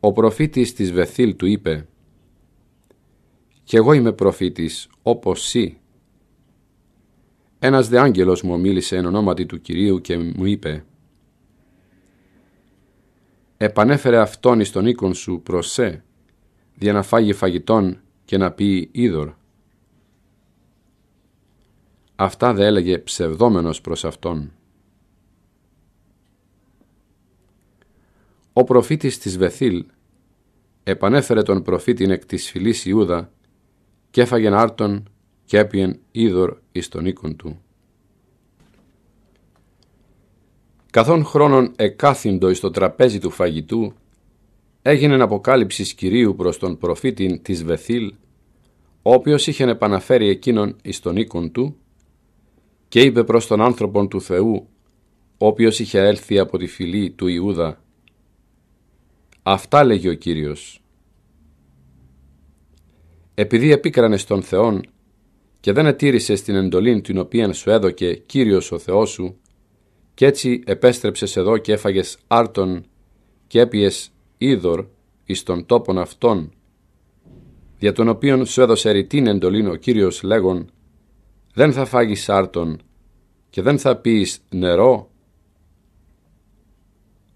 Ο προφήτης της Βεθήλ του είπε «Και εγώ είμαι προφήτης όπως σύ». Ένας δε άγγελος μου μίλησε εν ονόματι του Κυρίου και μου είπε «Επανέφερε αυτόν εις τον οίκον σου προς σε, δια να φάγει φαγητόν και να πει είδωρ». Αυτά δε έλεγε ψευδόμενος προς αυτόν. Ο προφήτης της Βεθήλ επανέφερε τον προφήτην εκ της φυλής Ιούδα και έφαγεν άρτον και έπιεν είδωρ εις τον οίκον του. Καθόν χρόνον εκάθυντο εις το τραπέζι του φαγητού έγινε αποκάλυψης Κυρίου προς τον προφήτην της Βεθήλ, ο οποίος είχε επαναφέρει εκείνον εις τον οίκον του και είπε προς τον άνθρωπον του Θεού, ο οποίος είχε έλθει από τη φυλή του Ιούδα Αυτά λέγει ο Κύριος. Επειδή επίκρανες τον Θεόν και δεν ετήρησες την εντολή την οποία σου έδωκε Κύριος ο Θεός σου και έτσι επέστρεψες εδώ και έφαγες άρτον και έπιες είδωρ εις τον τόπον αυτών δια τον οποίον σου έδωσε ρητήν εντολήν ο Κύριος λέγον «Δεν θα φάγεις άρτον και δεν θα πεις νερό»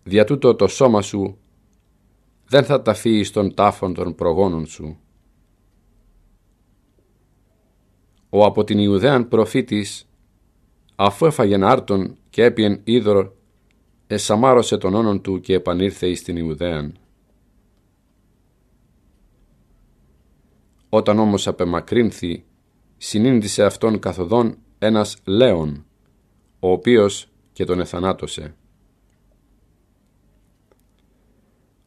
δια τούτο το σώμα σου δεν θα ταφεί στον τάφον των προγόνων σου. Ο από την Ιουδαίαν προφήτης, αφού έφαγεν άρτον και έπιεν είδωρ, εσαμάρωσε τον όνον του και επανήλθε στην την Ιουδαίαν. Όταν όμως απεμακρύνθη, συνήντησε αυτόν καθοδόν ένας λέων, ο οποίος και τον εθανάτωσε.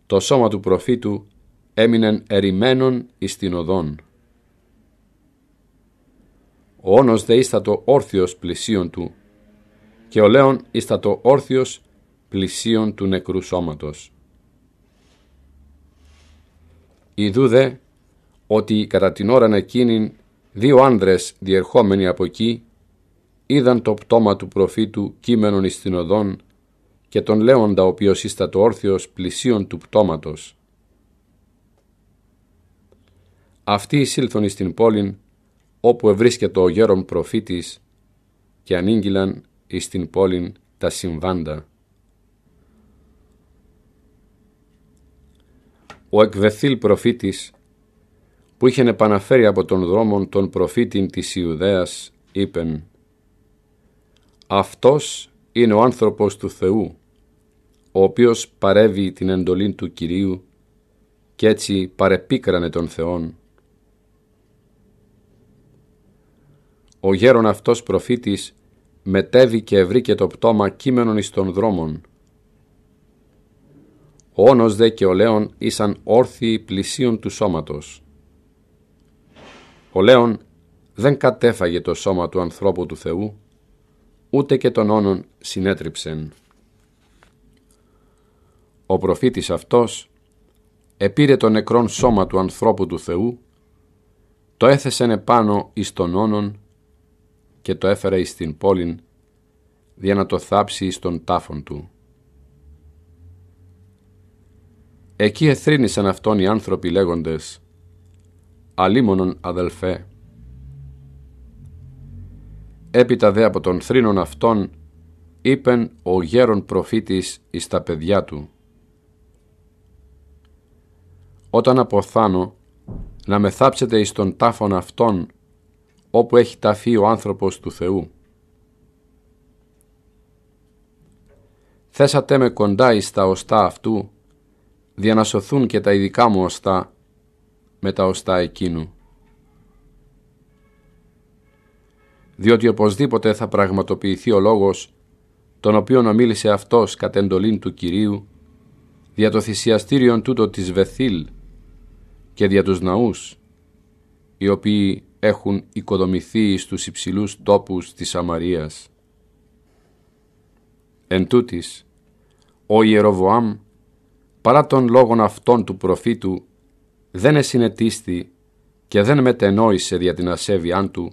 το σώμα του προφήτου έμεινε ερημένον εις την οδόν. Ο όνος δε ίστατο όρθιος πλησίον του και ο λέον ίστατο όρθιος πλησίον του νεκρού σώματος. Ιδού δε ότι κατά την ώραν εκείνην δύο άνδρες διερχόμενοι από εκεί είδαν το πτώμα του προφήτου κείμενον εις την οδόν και τον λέοντα ο οποίος το όρθιος πλησίων του πτώματος. Αυτοί εισήλθον εις την πόλην όπου ευρίσκεται ο γέρον προφήτης και ανήγγυλαν εις την πόλην τα συμβάντα. Ο εκβεθήλ προφήτης που είχε επαναφέρει από τον δρόμον τον προφήτην της Ιουδαίας είπεν «Αυτός είναι ο άνθρωπος του Θεού, ο οποίος παρεύει την εντολή του Κυρίου και έτσι παρεπίκρανε τον Θεόν. Ο γέρον αυτός προφήτης μετέβη και βρήκε το πτώμα κείμενον εις των δρόμων. Ο όνος δε και ο Λέων ήσαν όρθιοι πλησίων του σώματος. Ο Λέων δεν κατέφαγε το σώμα του ανθρώπου του Θεού, ούτε και τον όνον συνέτριψεν. Ο προφήτης αυτός επήρε το νεκρόν σώμα του ανθρώπου του Θεού, το έθεσεν επάνω εις τον όνον και το έφερε εις την πόλην, για να το θάψει εις τον τάφον του. Εκεί εθρύνησαν αυτόν οι άνθρωποι λέγοντες «Αλίμονον αδελφέ». Έπειτα δε από τον θρίνον αυτόν είπεν ο γέρον προφήτης εις τα παιδιά του όταν αποθάνω, να με θάψετε εις τον τάφον αυτόν, όπου έχει ταφεί ο άνθρωπος του Θεού. Θέσατε με κοντά εις τα οστά αυτού, δια να σωθούν και τα ειδικά μου οστά, με τα οστά εκείνου. Διότι οπωσδήποτε θα πραγματοποιηθεί ο λόγος, τον οποίο ομίλησε αυτός κατ' εντολήν του Κυρίου, δια το θυσιαστήριον τούτο της Βεθήλ, και δια τους ναούς, οι οποίοι έχουν οικοδομηθεί στους υψηλούς τόπους της Αμαρίας. Εν τούτης, ο Ιεροβοάμ, παρά των λόγων αυτών του προφήτου, δεν εσυνετίστη και δεν μετενόησε δια την ασέβειάν του,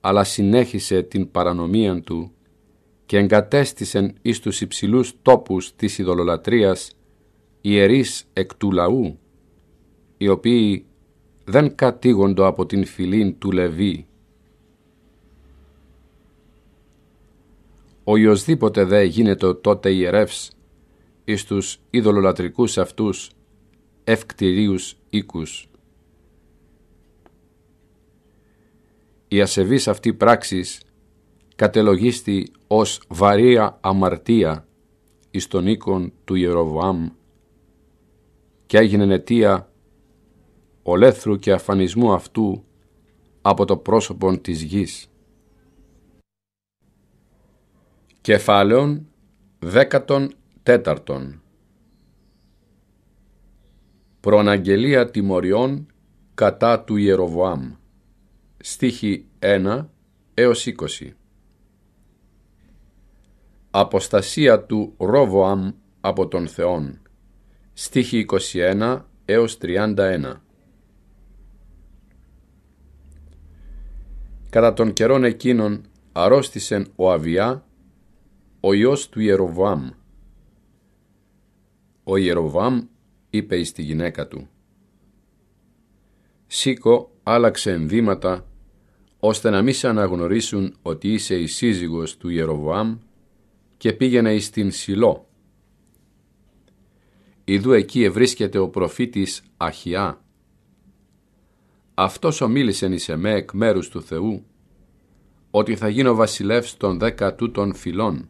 αλλά συνέχισε την παρανομία του και εγκατέστησεν εις τους υψηλούς τόπους της ειδωλολατρίας ιερείς εκ του λαού οι οποίοι δεν κατήγοντο από την φυλή του Λεβί. Ο Ιωσδήποτε δε γίνεται τότε ιερεύς εις τους ειδωλολατρικούς αυτούς ευκτηρίους οίκους. Η ασεβής αυτή πράξης κατελογίστη ως βαρία αμαρτία εις τον οίκον του Ιεροβάμ και έγινε αιτία ολέθρου και αφανισμού αυτού από το πρόσωπο της γης. Κεφάλαιον δέκατον τέταρτον Προναγγελία τιμωριών κατά του Ιεροβοάμ Στίχη 1 έως 20 Αποστασία του Ρόβοαμ από τον Θεόν Στίχη 21 έως 31 Κατά των καιρών εκείνων αρρώστησεν ο Αβιά, ο γιος του Ιεροβάμ. Ο Ιεροβάμ είπε εις τη γυναίκα του «Σήκω άλλαξε ενδύματα, ώστε να μη σε αναγνωρίσουν ότι είσαι η σύζυγος του Ιεροβάμ και πήγαινε εις την Σιλό. Ιδού εκεί ευρίσκεται ο προφήτης Αχιά, αυτός ομίλησεν εις εμέ εκ μέρους του Θεού, ότι θα γίνω βασιλεύς των δέκα τούτων φυλών.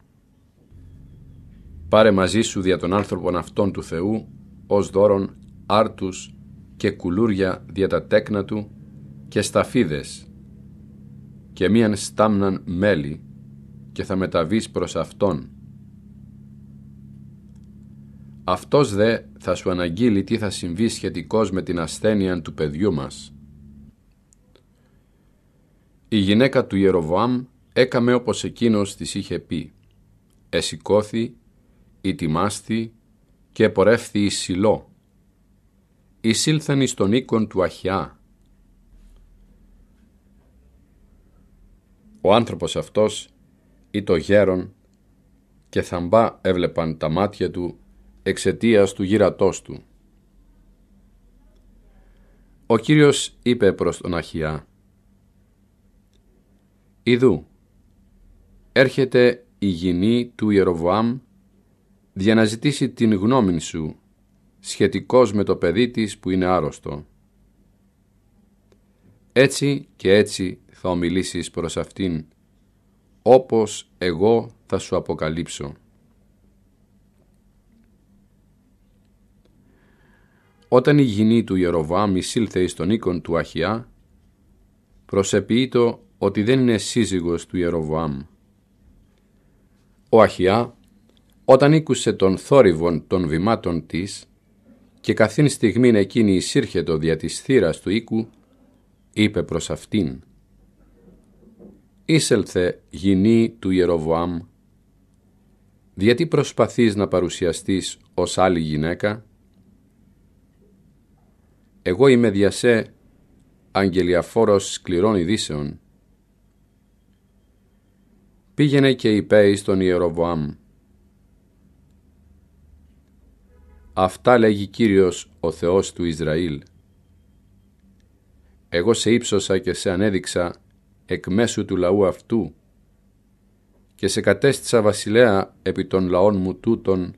Πάρε μαζί σου δια των άνθρωπων αυτών του Θεού, ως δώρον άρτους και κουλούρια δια τα τέκνα του και σταφίδες και μίαν στάμναν μέλι και θα μεταβείς προς Αυτόν. Αυτός δε θα σου αναγγείλει τι θα συμβεί σχετικώς με την ασθένεια του παιδιού μας η γυναίκα του Ιεροβάμ έκαμε όπως εκείνος της είχε πει. Εσηκώθη, ετοιμάσθη και πορεύθη η Σιλό. Εισήλθαν εις τον οίκον του Αχιά. Ο άνθρωπος αυτός ή το γέρον και θαμπά έβλεπαν τα μάτια του εξαιτίας του γύρατός του. Ο Κύριος είπε προς τον Αχιά «Ειδού, έρχεται η γηνή του Ιεροβουάμ για να ζητήσει την γνώμη σου σχετικός με το παιδί της που είναι άρρωστο. Έτσι και έτσι θα ομιλήσεις προς αυτήν, όπως εγώ θα σου αποκαλύψω. Όταν η γυνή του Ιεροβάμ εισήλθε στον τον οίκον του Αχιά, προσεποιείτο ότι δεν είναι σύζυγος του Ιεροβουάμ. Ο Αχιά, όταν ήκουσε τον θόρυβον των βημάτων της και καθήν στιγμήν εκείνη εισήρχετο δια της θύρας του οίκου, είπε προς αυτήν «Ήσελθε γυνή του Ιεροβουάμ, Γιατί προσπαθείς να παρουσιαστείς ως άλλη γυναίκα» Εγώ είμαι διασέ αγγελιαφόρος σκληρών ειδήσεων πήγαινε και είπε τον Ιεροβοάμ. Αυτά λέγει Κύριος ο Θεός του Ισραήλ. Εγώ σε ύψωσα και σε ανέδειξα εκ μέσου του λαού αυτού και σε κατέστησα βασιλέα επί των λαών μου τούτων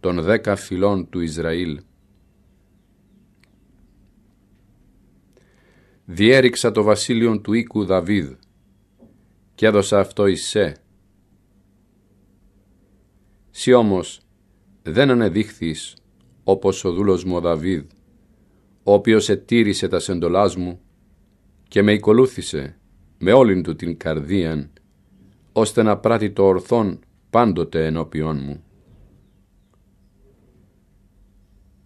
των δέκα φυλών του Ισραήλ. Διέριξα το βασίλειον του οίκου Δαβίδ και έδωσα αυτό εις σε. Σι όμως δεν ανεδείχθης όπως ο δούλος μου ο Δαβίδ, ο οποίος ετήρησε τα σεντολάς μου και με οικολούθησε με όλην του την καρδίαν, ώστε να πράττει το ορθόν πάντοτε ενώπιόν μου.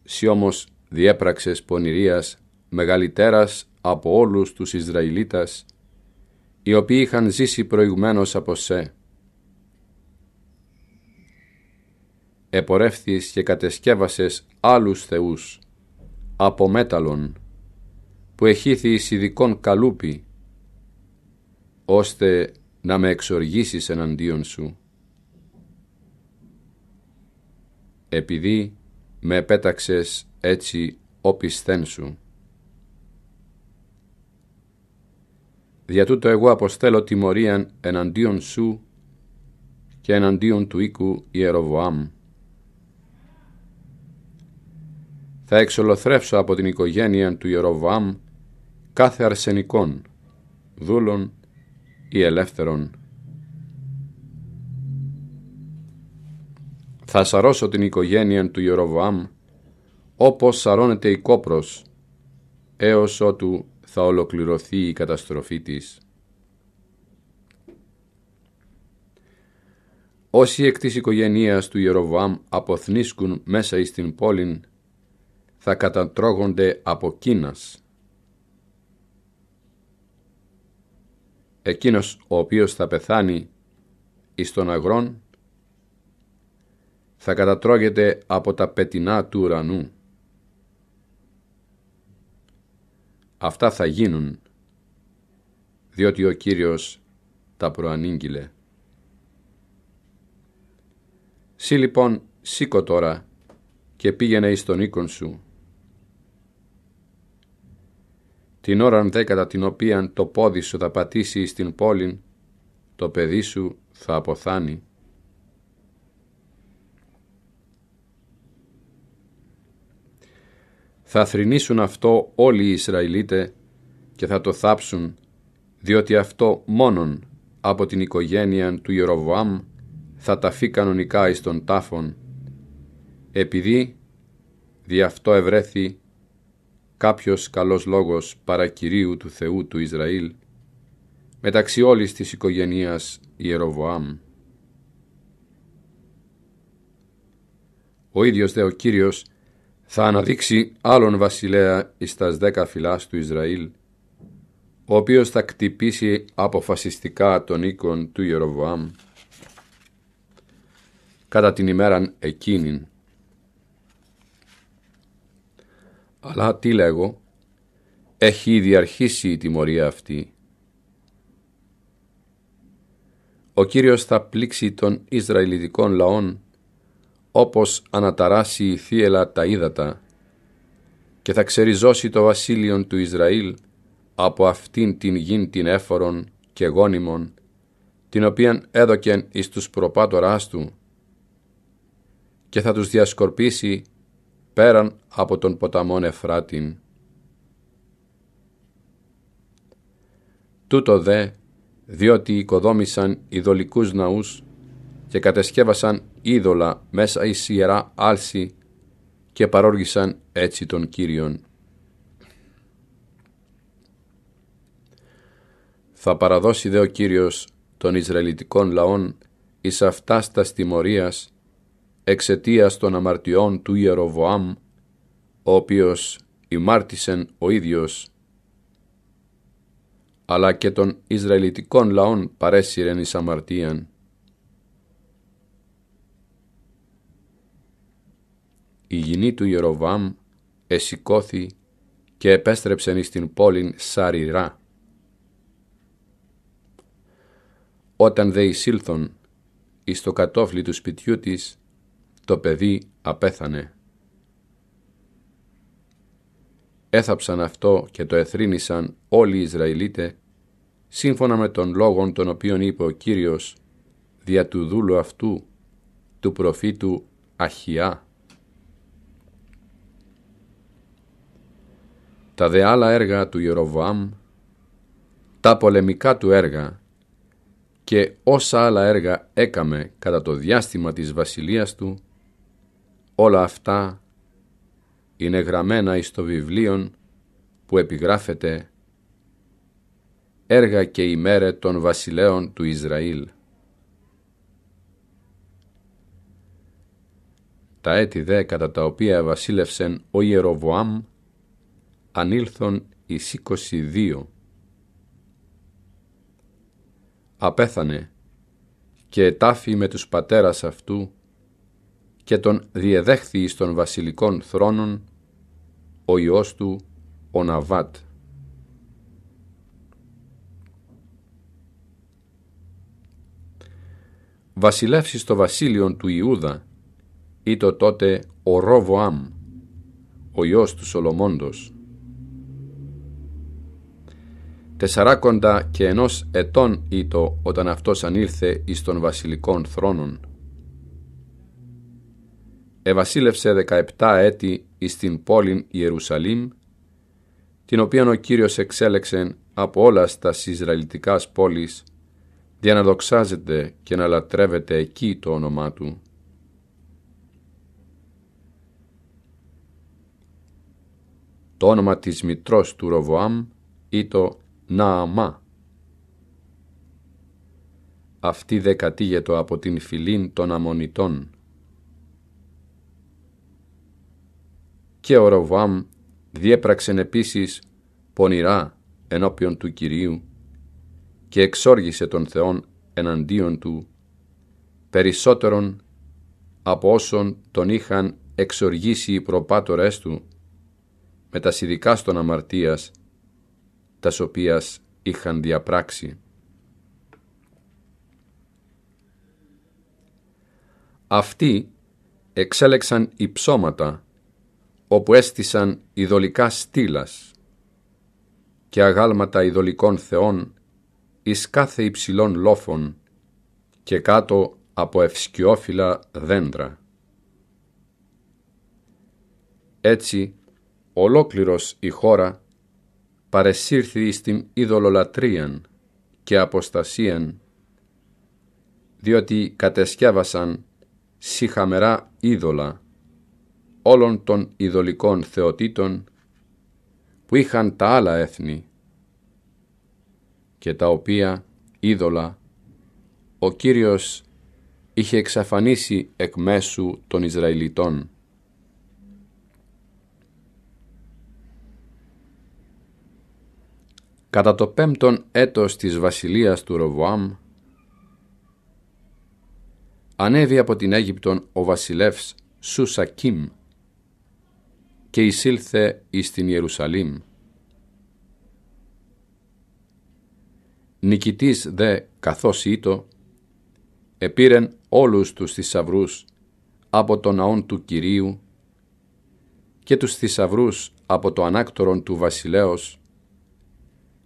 Σι όμως διέπραξες πονηρίας μεγαλυτέρας από όλους τους Ισραηλίτας οι οποίοι είχαν ζήσει προηγουμένως από σε. Επορεύθης και κατεσκεύασες άλλους θεούς, από μέταλλον, που εχήθη εις ειδικών καλούπι, ώστε να με εξοργήσεις εναντίον σου. Επειδή με επέταξες έτσι όπισθεν σου. Δια τούτο εγώ αποστέλω τιμωρίαν εναντίον σου και εναντίον του οίκου Ιεροβοάμ. Θα εξολοθρεύσω από την οικογένεια του Ιεροβοάμ κάθε αρσενικών, δούλων ή ελεύθερων. Θα σαρώσω την οικογένεια του Ιεροβοάμ όπως σαρώνεται η κόπρος έως ότου θα ολοκληρωθεί η καταστροφή της. Όσοι εκ της οικογένειας του Ιεροβάμ αποθνίσκουν μέσα εις την πόλη, θα κατατρώγονται από κίνας. Εκείνος ο οποίος θα πεθάνει εις τον αγρόν, θα κατατρώγεται από τα πετινά του ουρανού. Αυτά θα γίνουν, διότι ο Κύριος τα προανήγγειλε. Συ λοιπόν σήκω τώρα και πήγαινε εις τον οίκον σου. Την ώραν δέκατα την οποία το πόδι σου θα πατήσει στην πόλη, το παιδί σου θα αποθάνει. Θα θρυνήσουν αυτό όλοι οι Ισραηλίτε και θα το θάψουν, διότι αυτό μόνον από την οικογένεια του Ιεροβουάμ θα ταφεί κανονικά εις τον τάφον, επειδή δι' αυτό ευρέθη κάποιος καλός λόγος παρακυρίου του Θεού του Ισραήλ, μεταξύ όλης της οικογένειας Ιεροβοάμ. Ο ίδιος δε ο Κύριος θα αναδείξει άλλον βασιλέα εις τας δέκα φυλάς του Ισραήλ, ο οποίος θα κτυπήσει αποφασιστικά τον οίκον του Ιεροβουάμ Κατά την ημέραν εκείνην. Αλλά τι λέγω, έχει ήδη αρχίσει η τιμωρία αυτή. Ο Κύριος θα πλήξει των Ισραηλιτικών λαών όπως αναταράσει η θύελα τα ύδατα και θα ξεριζώσει το βασίλειον του Ισραήλ από αυτήν την γην την έφορον και γόνιμον, την οποίαν έδωκεν εις τους προπάτοράς του και θα τους διασκορπίσει πέραν από τον ποταμόν Εφράτην. Τούτο δε, διότι οικοδόμησαν ειδωλικούς ναούς και κατεσκεύασαν είδωλα μέσα η ιερά άλση και παρόργησαν έτσι τον Κύριον. Θα παραδώσει δε ο Κύριος των Ισραηλιτικών λαών εις αυτάς τας τιμωρίας εξαιτίας των αμαρτιών του Ιεροβοάμ, ο οποίος ημάρτησεν ο ίδιος, αλλά και των Ισραηλιτικών λαών παρέσυρεν εις αμαρτίαν. η γυνή του Ιεροβάμ εσηκώθη και επέστρεψεν εις την πόλην Σαριρά. Όταν δε εισήλθον εις το κατόφλι του σπιτιού της, το παιδί απέθανε. Έθαψαν αυτό και το εθρύνησαν όλοι οι Ισραηλίτε, σύμφωνα με τον λόγον τον οποίον είπε ο Κύριος, δια του δούλου αυτού, του προφήτου Αχιά. τα δε άλλα έργα του Ιεροβουάμ, τα πολεμικά του έργα και όσα άλλα έργα έκαμε κατά το διάστημα της βασιλείας του, όλα αυτά είναι γραμμένα εις το βιβλίο που επιγράφεται «Έργα και ημέρε των βασιλέων του Ισραήλ». Τα έτη δε κατά τα οποία βασίλευσεν ο Ιεροβουάμ ανήλθον εις 22. Απέθανε και ετάφη με τους πατέρας αυτού και τον διεδέχθη εις των βασιλικών θρόνων ο Υιός του ο Ναβάτ. Βασιλεύσει στο βασίλειον του Ιούδα, ή το τότε ο Ρόβοαμ, ο Υιός του Σολομόντος, τεσσαράκοντα και ενός ετών ήτο όταν αυτός ανήλθε εις των βασιλικών θρόνων. Εβασίλευσε δεκαεπτά έτη εις την πόλην Ιερουσαλήμ, την οποία ο Κύριος εξέλεξεν από όλας τας Ισραηλιτικάς πόλεις, για να δοξάζεται και να λατρεύεται εκεί το όνομά Του. Το όνομα της μητρός του Ροβοάμ ήτο Νααμά. Αυτή δε κατήγετο από την φυλήν των αμονιτών. Και ο Ροβάμ διέπραξεν επίσης πονηρά ενώπιον του Κυρίου και εξόργησε τον Θεόν εναντίον του περισσότερον από όσων τον είχαν εξοργήσει οι προπάτορές του, μετασυδικάς των αμαρτίας, τας οποίας είχαν διαπράξει. Αυτοί εξέλεξαν υψώματα όπου έστησαν ειδωλικά στήλας και αγάλματα ειδωλικών θεών εις κάθε υψηλών λόφων και κάτω από ευσκιόφυλλα δέντρα. Έτσι, ολόκληρος η χώρα παρεσύρθη στην ειδωλολατρίαν και αποστασίαν, διότι κατεσκεύασαν συχαμερά είδωλα όλων των ειδωλικών θεοτήτων που είχαν τα άλλα έθνη και τα οποία είδωλα ο Κύριος είχε εξαφανίσει εκ μέσου των Ισραηλιτών. Κατά το πέμπτον έτος της βασιλείας του Ροβουάμ, ανέβη από την Αίγυπτον ο βασιλεύς Σουσακίμ και εισήλθε εις την Ιερουσαλήμ. Νικητής δε καθώς ήτο, επήρεν όλους τους θησαυρούς από τον ναόν του Κυρίου και τους θησαυρούς από το ανάκτορον του βασιλέως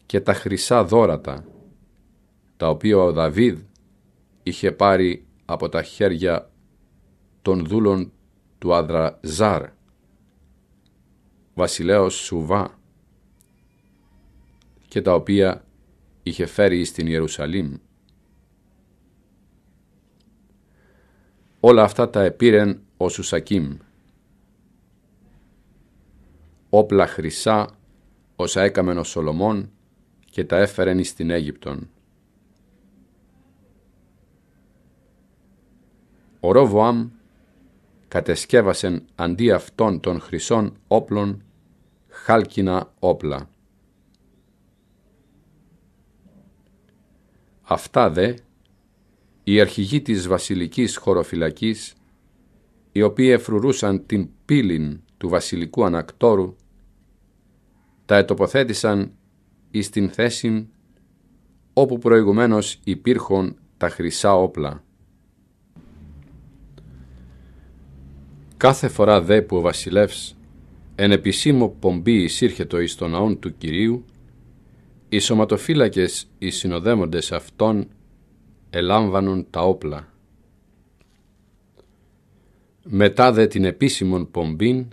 και τα χρυσά δόρατα, τα οποία ο Δαβίδ είχε πάρει από τα χέρια των δούλων του Αδραζάρ, βασιλέως Σουβά, και τα οποία είχε φέρει στην Ιερουσαλήμ. Όλα αυτά τα επήρεν ο Σουσακίμ. Όπλα χρυσά όσα έκαμεν ο Σολομών και τα έφερεν εις την Αίγυπτον. Ο Ρόβοαμ κατεσκεύασεν αντί αυτών των χρυσών όπλων χάλκινα όπλα. Αυτά δε οι αρχηγοί της βασιλικής χωροφυλακής, οι οποίοι εφρουρούσαν την πύλην του βασιλικού ανακτόρου, τα ετοποθέτησαν εις την θέση όπου προηγουμένως υπήρχον τα χρυσά όπλα. Κάθε φορά δε που ο βασιλεύς εν επισήμω πομπή εισήρχετο εις τον ναόν του Κυρίου, οι σωματοφύλακες οι συνοδεύοντες αυτών ελάμβανουν τα όπλα. Μετά δε την επίσημον πομπήν,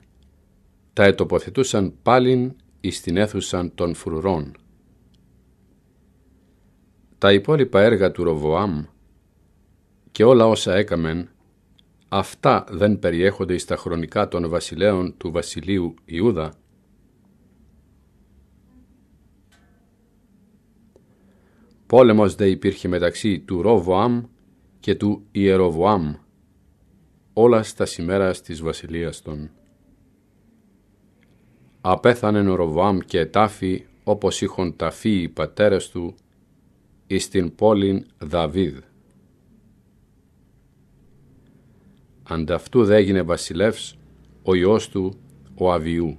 τα ετοποθετούσαν πάλιν εις την αίθουσα των φρουρών. Τα υπόλοιπα έργα του Ροβοάμ και όλα όσα έκαμεν, αυτά δεν περιέχονται στα χρονικά των βασιλέων του βασιλείου Ιούδα. Πόλεμος δε υπήρχε μεταξύ του Ροβοάμ και του Ιεροβοάμ, όλα στα σημέρα της βασιλείας των. Απέθανεν ο Ροβοάμ και τάφη όπως είχαν ταφεί οι πατέρες του εις την πόλην Δαβίδ. Ανταυτού δέγινε βασιλεύς ο Υιός του, ο Αβιού.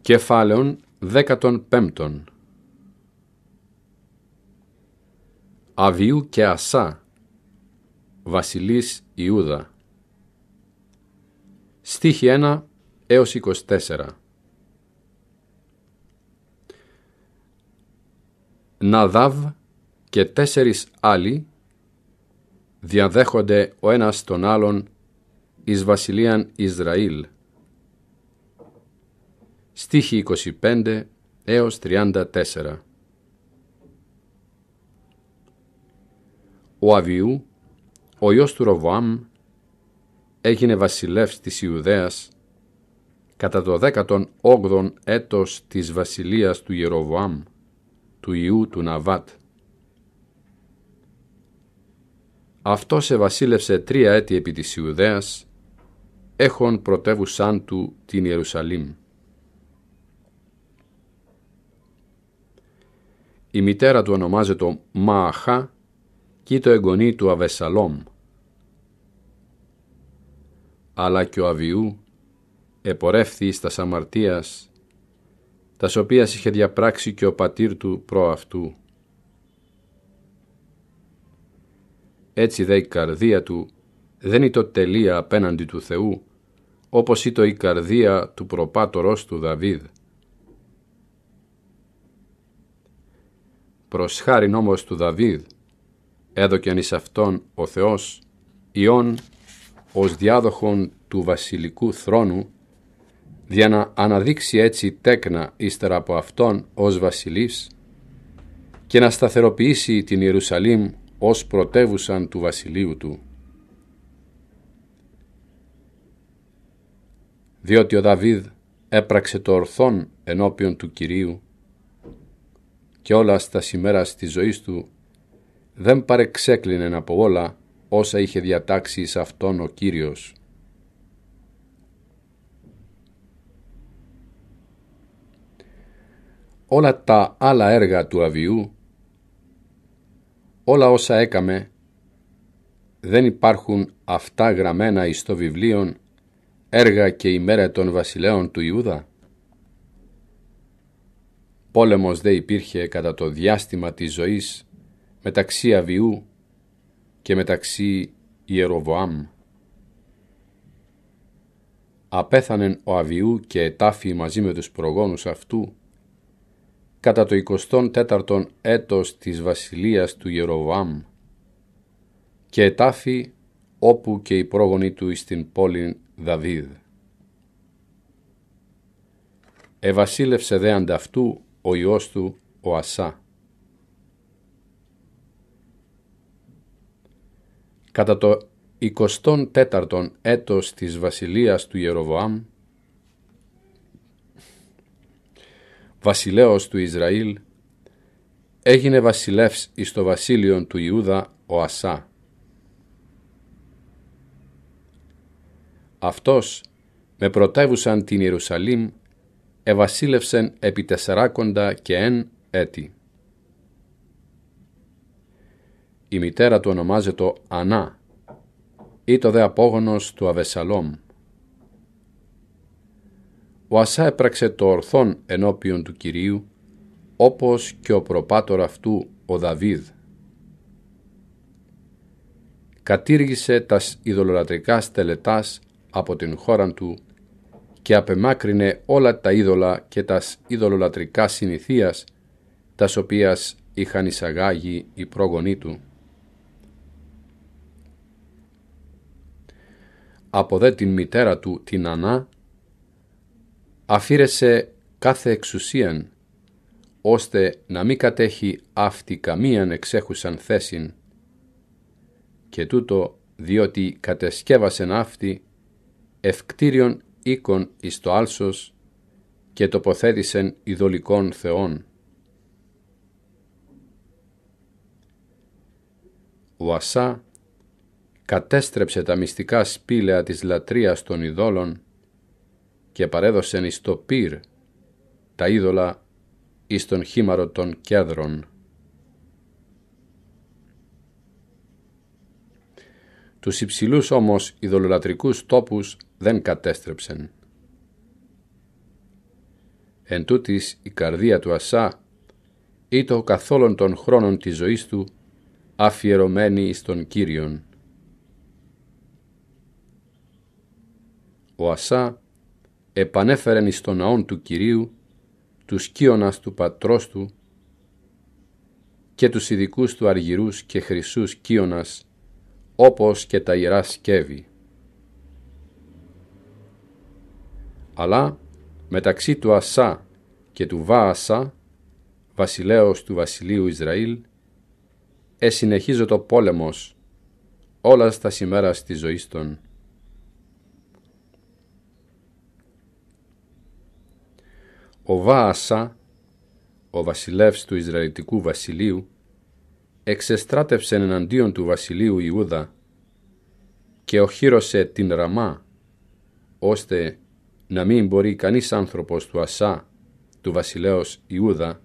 Κεφάλαιον δέκατον πέμπτον Αβιού και Ασά, βασιλής Ιούδα. Στίχη 1 έως 24 Ναδάβ και τέσσερις άλλοι διαδέχονται ο ένας τον άλλον εις βασιλείαν Ισραήλ. Στίχοι 25 έως 34 Ο Αβιού, ο γιος του έγινε βασιλεύς της Ιουδαίας κατά το 18ο έτος της βασιλείας του Ιεροβοάμ του ιού του Ναβάτ. Αυτό σε βασίλευσε τρία έτη επί της Ιουδαίας, έχων πρωτεύουσαν του την Ιερουσαλήμ. Η μητέρα του ονομάζεται Μάχα, και το εγγονή του Αβεσαλόμ. Αλλά και ο Αβιού επορεύθη στα Σαμαρτίας τα οποία είχε διαπράξει και ο πατήρ του προαυτού. Έτσι δε η καρδία του δεν το τελεία απέναντι του Θεού, όπως ήταν η καρδία του προπάτορός του Δαβίδ. Προς χάριν όμως του Δαβίδ, έδωκεν εις αυτόν ο Θεός, ιών ως διάδοχον του βασιλικού θρόνου για να αναδείξει έτσι τέκνα ύστερα από αυτόν ως βασιλής και να σταθεροποιήσει την Ιερουσαλήμ ως πρωτεύουσαν του βασιλείου του. Διότι ο Δαβίδ έπραξε το ορθόν ενώπιον του Κυρίου και όλα στα σημέρα της ζωής του δεν παρεξέκλεινε από όλα όσα είχε διατάξει σε αυτόν ο Κύριος. όλα τα άλλα έργα του αβιού, όλα όσα έκαμε, δεν υπάρχουν αυτά γραμμένα εις το βιβλίο έργα και ημέρα των βασιλέων του Ιούδα. Πόλεμος δεν υπήρχε κατά το διάστημα της ζωής μεταξύ Αβιού και μεταξύ Ιεροβοάμ. Απέθανεν ο Αβιού και ετάφη μαζί με τους προγόνους αυτού κατά το 24ο έτος της βασιλείας του Ιεροβάμ και ετάφη όπου και η πρόγονή του στην πόλη Δαβίδ. Εβασίλευσε δε ανταυτού ο Υιός του ο Ασά. Κατά το 24ο έτος της βασιλείας του Ιεροβάμ βασιλέος του Ισραήλ, έγινε βασιλεύς εις το βασίλειον του Ιούδα ο Ασά. Αυτός με πρωτεύουσαν την Ιερουσαλήμ εβασίλευσεν επί τεσσεράκοντα και εν έτη. Η μητέρα του ονομάζεται Ανά, ή το δε απόγονος του Αβεσαλόμ ο Ασά έπραξε το ορθόν ενώπιον του Κυρίου, όπως και ο προπάτορ αυτού ο Δαβίδ. Κατήργησε τα ειδωλολατρικά στελετάς από την χώρα του και απεμάκρυνε όλα τα είδωλα και τα ειδωλολατρικά συνηθίας, τας οποίας είχαν εισαγάγει οι πρόγονοί του. Από δε την μητέρα του την Ανά αφήρεσε κάθε εξουσίαν, ώστε να μην κατέχει αυτή καμίαν εξέχουσαν θέσιν. Και τούτο διότι κατεσκεύασεν αυτή ευκτήριον οίκον εις άλσος και τοποθέτησεν ειδωλικών θεών. Ο Ασά κατέστρεψε τα μυστικά σπήλαια της λατρείας των ιδόλων και παρέδωσεν εις το πυρ τα είδωλα εις τον χήμαρο των κέδρων. Τους υψηλούς όμως ειδωλολατρικούς τόπους δεν κατέστρεψεν. Εν τούτης η καρδία του Ασά ή το καθόλων των χρόνων της ζωής του αφιερωμένη εις τον Κύριον. Ο Ασά επανέφερεν εις τον ναόν του Κυρίου, τους σκίωνας του πατρός του και τους ειδικούς του αργυρούς και χρυσούς σκίωνας, όπως και τα ιερά σκεύη. Αλλά μεταξύ του Ασά και του Βάασα, βασιλέως του βασιλείου Ισραήλ, εσυνεχίζω το πόλεμος όλας στα σημέρα της ζωής των. Ο Βάασα, ο βασιλεύς του Ισραηλιτικού βασιλείου, εξεστράτευσε εναντίον του βασιλείου Ιούδα και οχύρωσε την Ραμά, ώστε να μην μπορεί κανείς άνθρωπος του Ασά, του βασιλέως Ιούδα,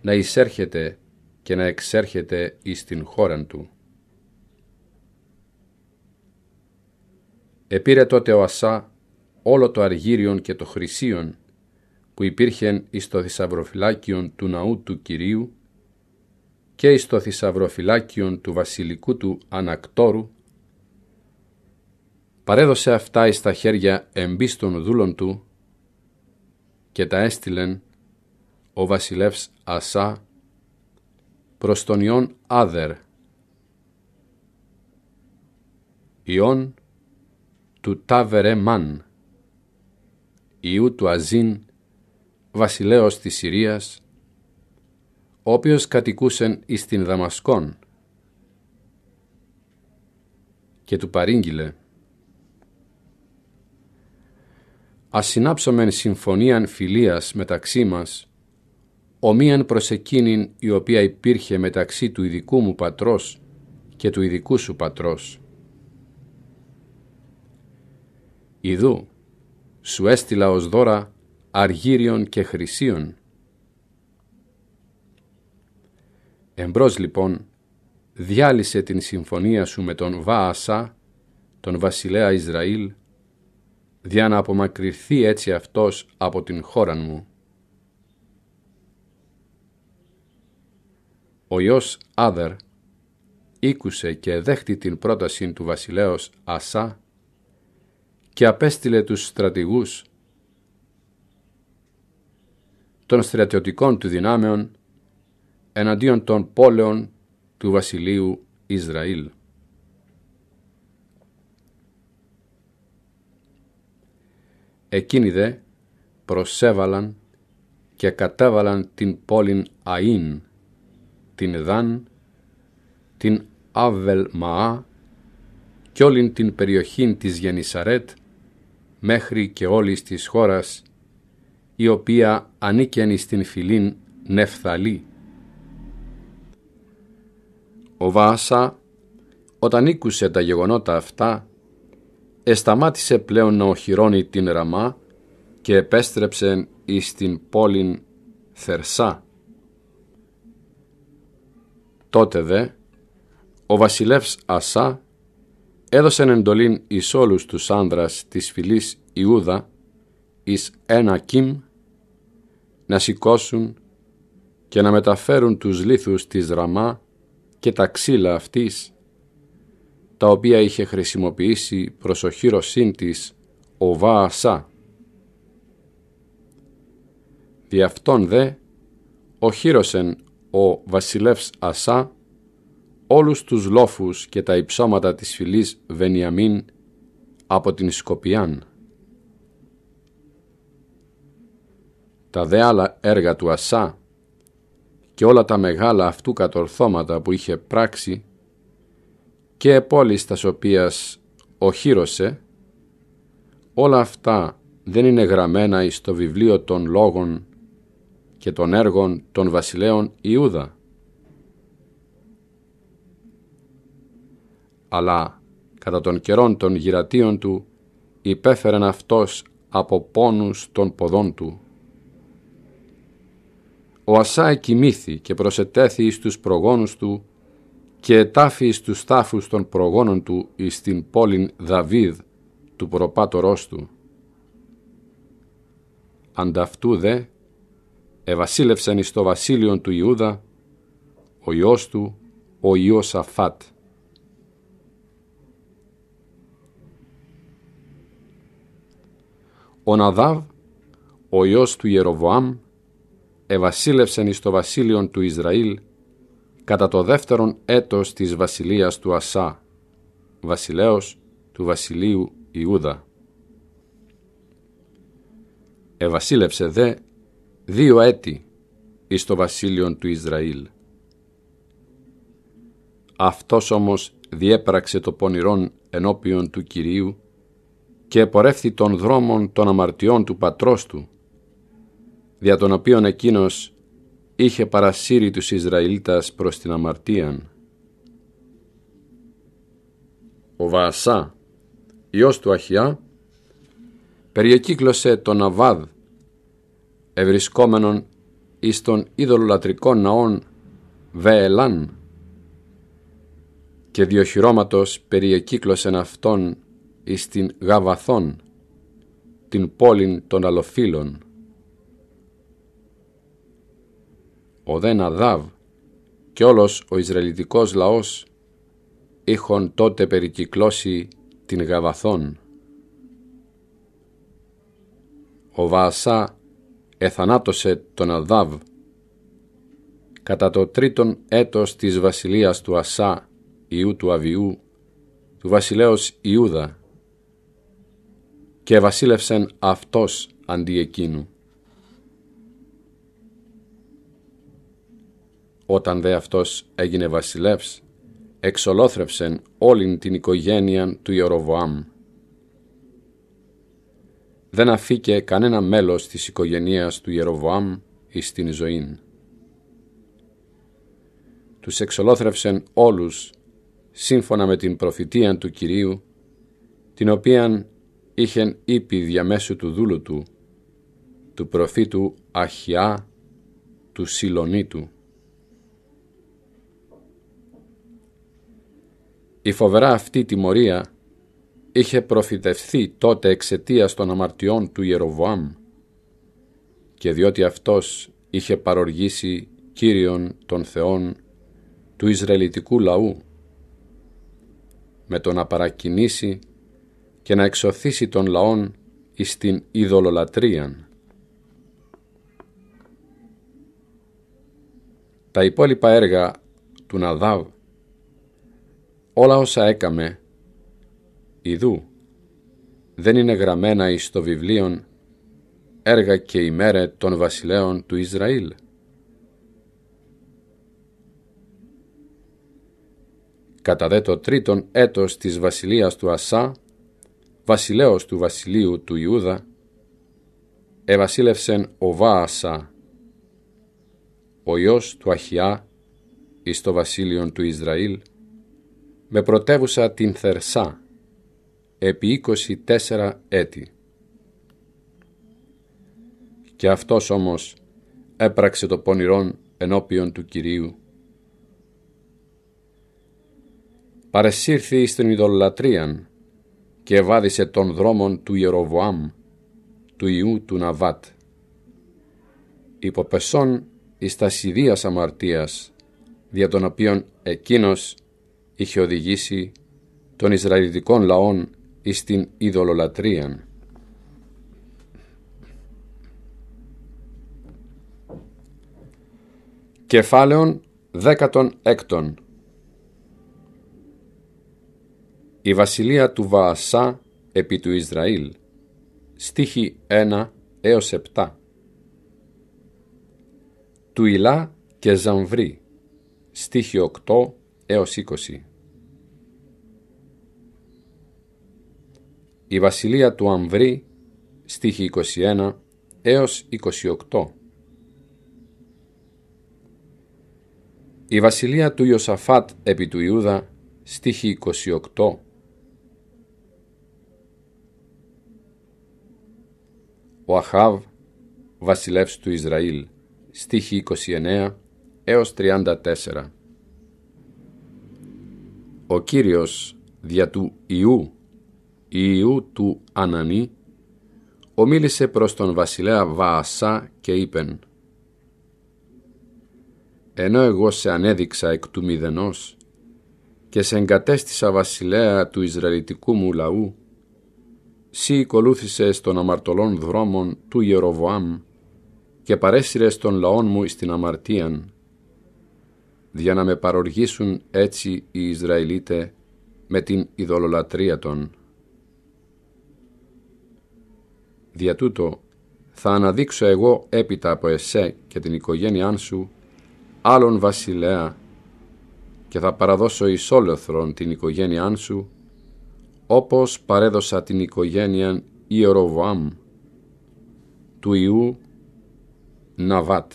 να εισέρχεται και να εξέρχεται εις την χώρα του. Επήρε τότε ο Ασά όλο το αργύριον και το χρυσίον που υπήρχε εις το του ναού του Κυρίου και εις το του βασιλικού του Ανακτόρου, παρέδωσε αυτά εις τα χέρια εμπίστων δούλων του και τα έστειλεν ο βασιλεύς Ασά προς τον Ιόν Άδερ, Ιόν του Ταβερεμάν, Ιού του Αζίν βασιλέως της Συρίας, ο οποίος κατοικούσεν εις την Δαμασκόν και του παρήγγειλε «Ας συνάψομεν συμφωνίαν φιλίας μεταξύ μας, ομοίαν προς εκείνην η οποία υπήρχε μεταξύ του ειδικού μου πατρός και του ειδικού σου πατρός. Ιδού, σου έστειλα ως δώρα αργύριων και χρυσίων. Εμπρός λοιπόν διάλυσε την συμφωνία σου με τον Βάασα, τον βασιλέα Ισραήλ, για να απομακρυνθεί έτσι αυτός από την χώρα μου. Ο Υιός Άδερ ήκουσε και δέχτη την πρόταση του βασιλέως Ασά και απέστειλε τους στρατηγούς των στρατιωτικών του δυνάμεων εναντίον των πόλεων του βασιλείου Ισραήλ. Εκείνοι δε προσέβαλαν και κατέβαλαν την πόλην Αΐν, την Δαν, την Αβελ Μαά και όλην την περιοχή της Γενισαρέτ μέχρι και όλης της χώρας η οποία ανήκεν στην φυλήν Νεφθαλή. Ο Βάσα, όταν ήκουσε τα γεγονότα αυτά, εσταμάτησε πλέον να οχυρώνει την Ραμά και επέστρεψε εις την πόλην Θερσά. Τότε δε, ο βασιλεύς Ασά έδωσε εντολήν εις όλους τους άνδρας της φυλής Ιούδα εις ένα κιμ να σηκώσουν και να μεταφέρουν τους λίθους της Ραμά και τα ξύλα αυτής, τα οποία είχε χρησιμοποιήσει προς οχύρωσήν της ο Βαασά. Δι' αυτόν δε οχύρωσεν ο βασιλεύς Ασά όλους τους λόφους και τα υψώματα της φυλής Βενιαμίν από την Σκοπιάν. τα δε άλλα έργα του Ασά και όλα τα μεγάλα αυτού κατορθώματα που είχε πράξει και πόλεις τας οποίας οχύρωσε, όλα αυτά δεν είναι γραμμένα εις το βιβλίο των λόγων και των έργων των βασιλέων Ιούδα. Αλλά κατά των καιρών των γυρατίων του υπέφεραν αυτός από πόνους των ποδών του ο Ασά κοιμήθη και προσετέθη εις τους προγόνους του και ετάφη εις τους τάφους των προγόνων του εις την πόλην Δαβίδ του προπάτορός του. Ανταυτού δε εβασίλευσαν εις το βασίλειον του Ιούδα ο Υιός του, ο Υιός Αφάτ. Ο Ναδάβ, ο Υιός του Ιεροβοάμ, ευασίλευσεν εις το βασίλειον του Ισραήλ κατά το δεύτερον έτος της βασιλείας του Ασά, βασιλέως του βασιλείου Ιούδα. Ευασίλευσε δε δύο έτη εις το βασίλειον του Ισραήλ. Αυτός όμως διέπραξε το πονηρόν ενώπιον του Κυρίου και πορεύθη των δρόμων των αμαρτιών του πατρός του δια των οποίων εκείνος είχε παρασύρει τους Ισραηλίτας προς την αμαρτίαν. Ο Βαασά, ιός του Αχιά, περιεκύκλωσε τον Αβάδ, ευρισκόμενον εις των ειδωλολατρικών ναών Βεελάν και διοχυρώματος περιεκύκλωσεν αυτόν εις την Γαβαθόν, την πόλην των Αλοφύλων. ο δε Ναδάβ και όλος ο Ισραηλιτικός λαός είχον τότε περικυκλώσει την Γαβαθόν. Ο Βαασά εθανάτωσε τον Αδάβ κατά το τρίτον έτος της βασιλείας του Ασά Ιού του Αβιού του βασιλέως Ιούδα και βασίλευσεν αυτός αντί εκείνου. Όταν δε αυτός έγινε βασιλεύς, εξολόθρευσεν όλην την οικογένεια του Ιεροβοάμ. Δεν αφήκε κανένα μέλος της οικογένειας του Ιεροβοάμ εις την ζωήν. Τους εξολόθρευσεν όλους σύμφωνα με την προφητεία του Κυρίου, την οποίαν είχεν ήπει διαμέσου του δούλου του, του προφήτου Αχιά, του Σιλονίτου. Η φοβερά αυτή τιμωρία είχε προφητευθεί τότε εξαιτίας των αμαρτιών του Ιεροβουάμ και διότι αυτός είχε παροργήσει Κύριον των Θεών του Ισραηλιτικού λαού με το να παρακινήσει και να εξωθήσει τον λαόν εις την ειδωλολατρίαν. Τα υπόλοιπα έργα του Ναδάβ όλα όσα έκαμε, ιδού, δεν είναι γραμμένα εις το βιβλίον έργα και ημέρε των βασιλέων του Ισραήλ. Κατά δε το τρίτον έτος της βασιλείας του Ασά, βασιλέως του βασιλείου του Ιούδα, εβασίλευσεν ο Βάασα, ο γιος του Αχιά, εις το βασίλειον του Ισραήλ, με πρωτεύουσα την Θερσά, επί 24 έτη. Και αυτός όμως έπραξε το πονηρόν ενώπιον του Κυρίου. Παρεσύρθη στην ειδωλατρίαν και βάδισε τον δρόμων του Ιεροβοάμ, του Ιού του Ναβάτ. υποπεσόν εις τα αμαρτίας, δια των οποίων εκείνος είχε οδηγήσει των Ισραηλιτικών λαών εις την ειδωλολατρία. Κεφάλαιον δέκατον έκτον Η βασιλεία του Βαασά επί του Ισραήλ στίχη 1 έως 7 του Ιλά και Ζαμβρί στίχη 8 έως 20 Η βασιλεία του Αμβρή, στίχη 21 έως 28. Η βασιλεία του Ιωσαφάτ επί του Ιούδα, στίχη 28. Ο Αχάβ, βασιλεύς του Ισραήλ, στίχη 29 έως 34. Ο Κύριος δια του Ιού Ιού του Ανανή, ομίλησε προς τον βασιλέα Βαασά και είπεν «Ενώ εγώ σε ανέδειξα εκ του μηδενός και σε εγκατέστησα βασιλέα του Ισραηλιτικού μου λαού, σύ των αμαρτωλών δρόμων του Ιεροβοάμ και παρέσυρε των λαών μου στην αμαρτίαν, για να με παροργήσουν έτσι οι Ισραηλίτε με την ειδωλολατρία των. Δια τούτο, θα αναδείξω εγώ έπειτα από εσέ και την οικογένειά σου άλλον βασιλέα και θα παραδώσω ισόλεθρον την οικογένειά σου όπως παρέδωσα την οικογένεια Ιεροβάμ του Ιού Ναβάτ.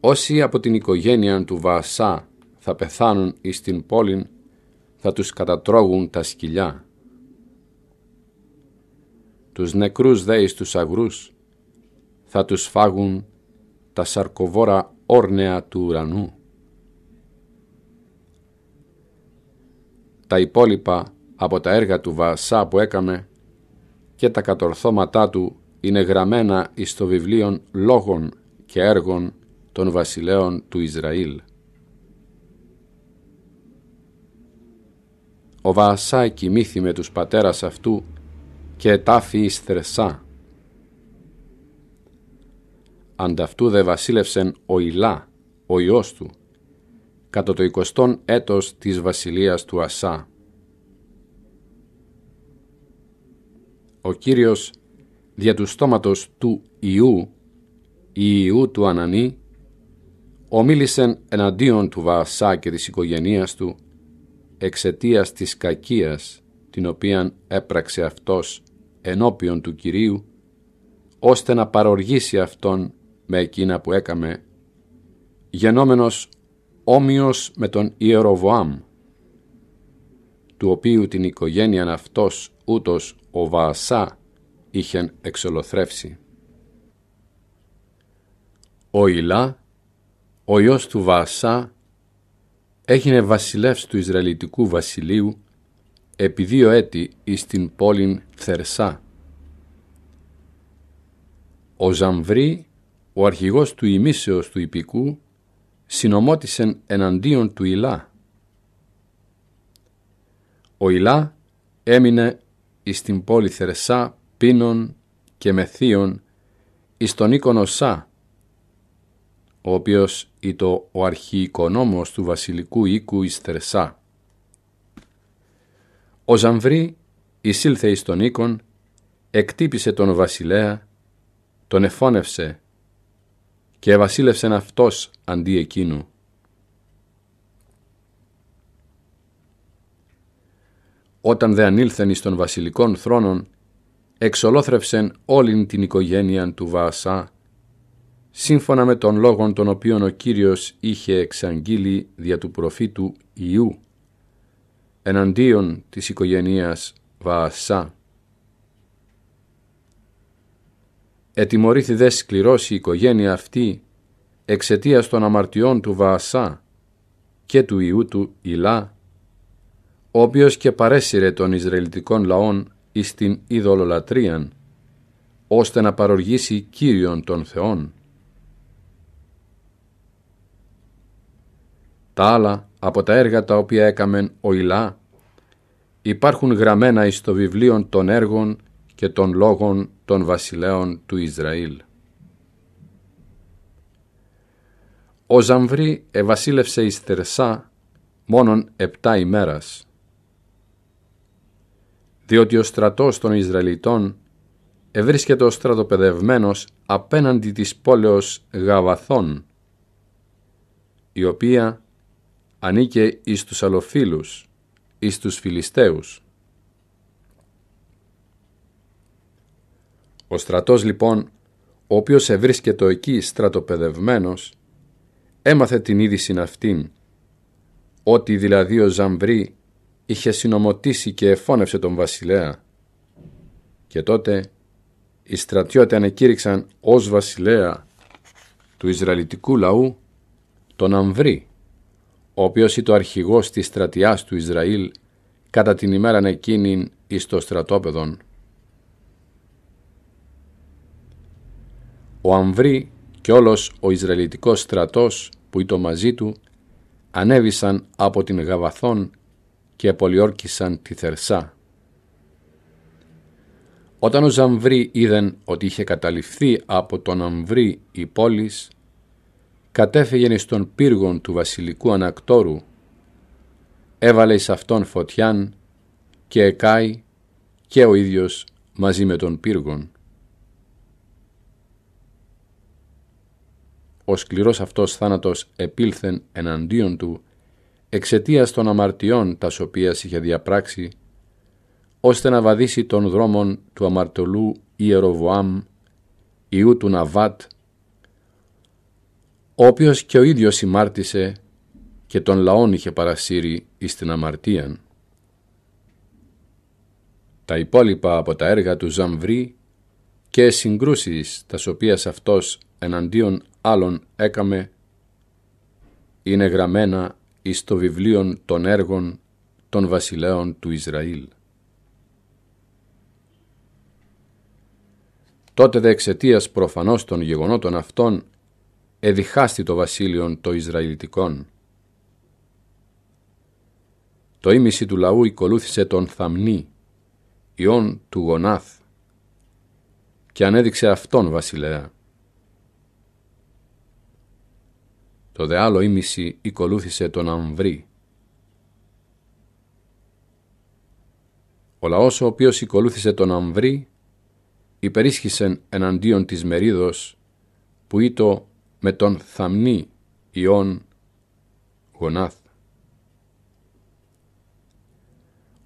Όσοι από την οικογένεια του Βασά θα πεθάνουν εις την πόλην θα τους κατατρώγουν τα σκυλιά. Τους νεκρούς δέης τους αγρούς θα τους φάγουν τα σαρκοβόρα όρνεα του ουρανού. Τα υπόλοιπα από τα έργα του Βασά που έκαμε και τα κατορθώματά του είναι γραμμένα εις το βιβλίο λόγων και έργων των βασιλέων του Ισραήλ. ο Βαασά κοιμήθη με τους πατέρας αυτού και τάφη εις θρεσά. Ανταυτού δε βασίλευσεν ο Ηλά, ο Υιός του, κατά το 20 έτος της βασιλείας του Ασά. Ο Κύριος δια του στόματος του Ιού, Ιού του Ανανή, ομίλησεν εναντίον του Βαασά και της οικογένειας του εξαιτίας της κακίας την οποίαν έπραξε αυτός ενώπιον του Κυρίου, ώστε να παροργήσει αυτόν με εκείνα που έκαμε, γενόμενος όμοιος με τον Ιεροβοάμ, του οποίου την οικογένεια αυτός ούτως ο Βαασά είχεν εξολοθρεύσει. Ο Ηλά, ο γιος του Βαασά, έγινε βασιλεύς του Ισραηλιτικού βασιλείου επί δύο έτη εις την Θερσά. Ο Ζαμβρή, ο αρχηγός του ημίσεως του υπηκού, συνομότησεν εναντίον του ιλά. Ο ιλά έμεινε εις την πόλη Θερσά πίνων και μεθείων εις τον οίκονο Σά, ο οποίος ήταν ο αρχιοικονόμος του βασιλικού οίκου εις Θερσά. Ο Ζαμβρή εισήλθε εις τον οίκον, εκτύπησε τον βασιλέα, τον εφώνευσε και βασίλευσε αυτός αντί εκείνου. Όταν δε ανήλθεν εις των βασιλικών θρόνων, εξολόθρευσεν όλην την οικογένεια του βάσα σύμφωνα με τον λόγον τον οποίον ο Κύριος είχε εξαγγείλει δια του προφήτου Ιού, εναντίον της οικογένειας Βαασά. Ετιμωρήθη δε σκληρός η οικογένεια αυτή εξαιτίας των αμαρτιών του Βαασά και του Ιού του Ιλά, ο οποίος και παρέσυρε των Ισραηλιτικών λαών εις την ειδωλολατρίαν, ώστε να παροργήσει Κύριον των Θεών τα άλλα από τα έργα τα οποία έκαμεν ο Ηλά υπάρχουν γραμμένα εις το βιβλίο των έργων και των λόγων των βασιλέων του Ισραήλ. Ο Ζαμβρή εβασίλευσε εις Θερσά μόνον επτά ημέρας, διότι ο στρατός των Ισραηλιτών ευρίσκεται ο στρατοπεδευμένος απέναντι της πόλεως Γαβαθών, η οποία ανήκε εις τους αλλοφίλους, εις τους Φιλιστέους. Ο στρατός λοιπόν, ο οποίος ευρίσκεται εκεί στρατοπεδευμένος, έμαθε την είδηση αυτήν, ότι δηλαδή ο Ζαμβρί είχε συνομωτήσει και εφώνευσε τον βασιλέα. Και τότε οι στρατιώτες ανεκήρυξαν ως βασιλέα του Ισραηλιτικού λαού τον Αμβρί ο οποίος ήταν ο αρχηγός της στρατιάς του Ισραήλ κατά την ημέραν εκείνη εις το στρατόπεδον. Ο Αμβρή και όλος ο Ισραηλιτικός στρατός που ήταν μαζί του ανέβησαν από την Γαβαθών και πολιόρκησαν τη Θερσά. Όταν ο Ζαμβρή είδεν ότι είχε καταληφθεί από τον Αμβρή η πόλης, κατέφυγεν εις τον πύργον του βασιλικού ανακτόρου, έβαλε εις αυτόν φωτιάν και εκάει και ο ίδιος μαζί με τον πύργον. Ο σκληρός αυτός θάνατος επήλθεν εναντίον του εξαιτίας των αμαρτιών τας οποίας είχε διαπράξει, ώστε να βαδίσει τον δρόμον του αμαρτωλού Ιεροβοάμ, Ιού του Ναβάτ, οποίος και ο ίδιος ημάρτησε και τον λαόν είχε παρασύρει εις την αμαρτίαν. Τα υπόλοιπα από τα έργα του Ζαμβρί και συγκρούσεις τας οποίας αυτός εναντίον άλλων έκαμε είναι γραμμένα εις το βιβλίο των έργων των βασιλέων του Ισραήλ. Τότε δε εξαιτίας προφανώς των γεγονότων αυτών εδιχάστη το βασίλειον το Ισραηλιτικόν. Το ίμιση του λαού οικολούθησε τον Θαμνή, ιόν του Γονάθ, και ανέδειξε αυτόν βασιλέα. Το δε άλλο ίμιση οικολούθησε τον Αμβρή. Ο λαός ο οποίος οικολούθησε τον Αμβρή υπερίσχυσε εναντίον της μερίδος που ήτο με τον θαμνή Ιόν Γονάθ.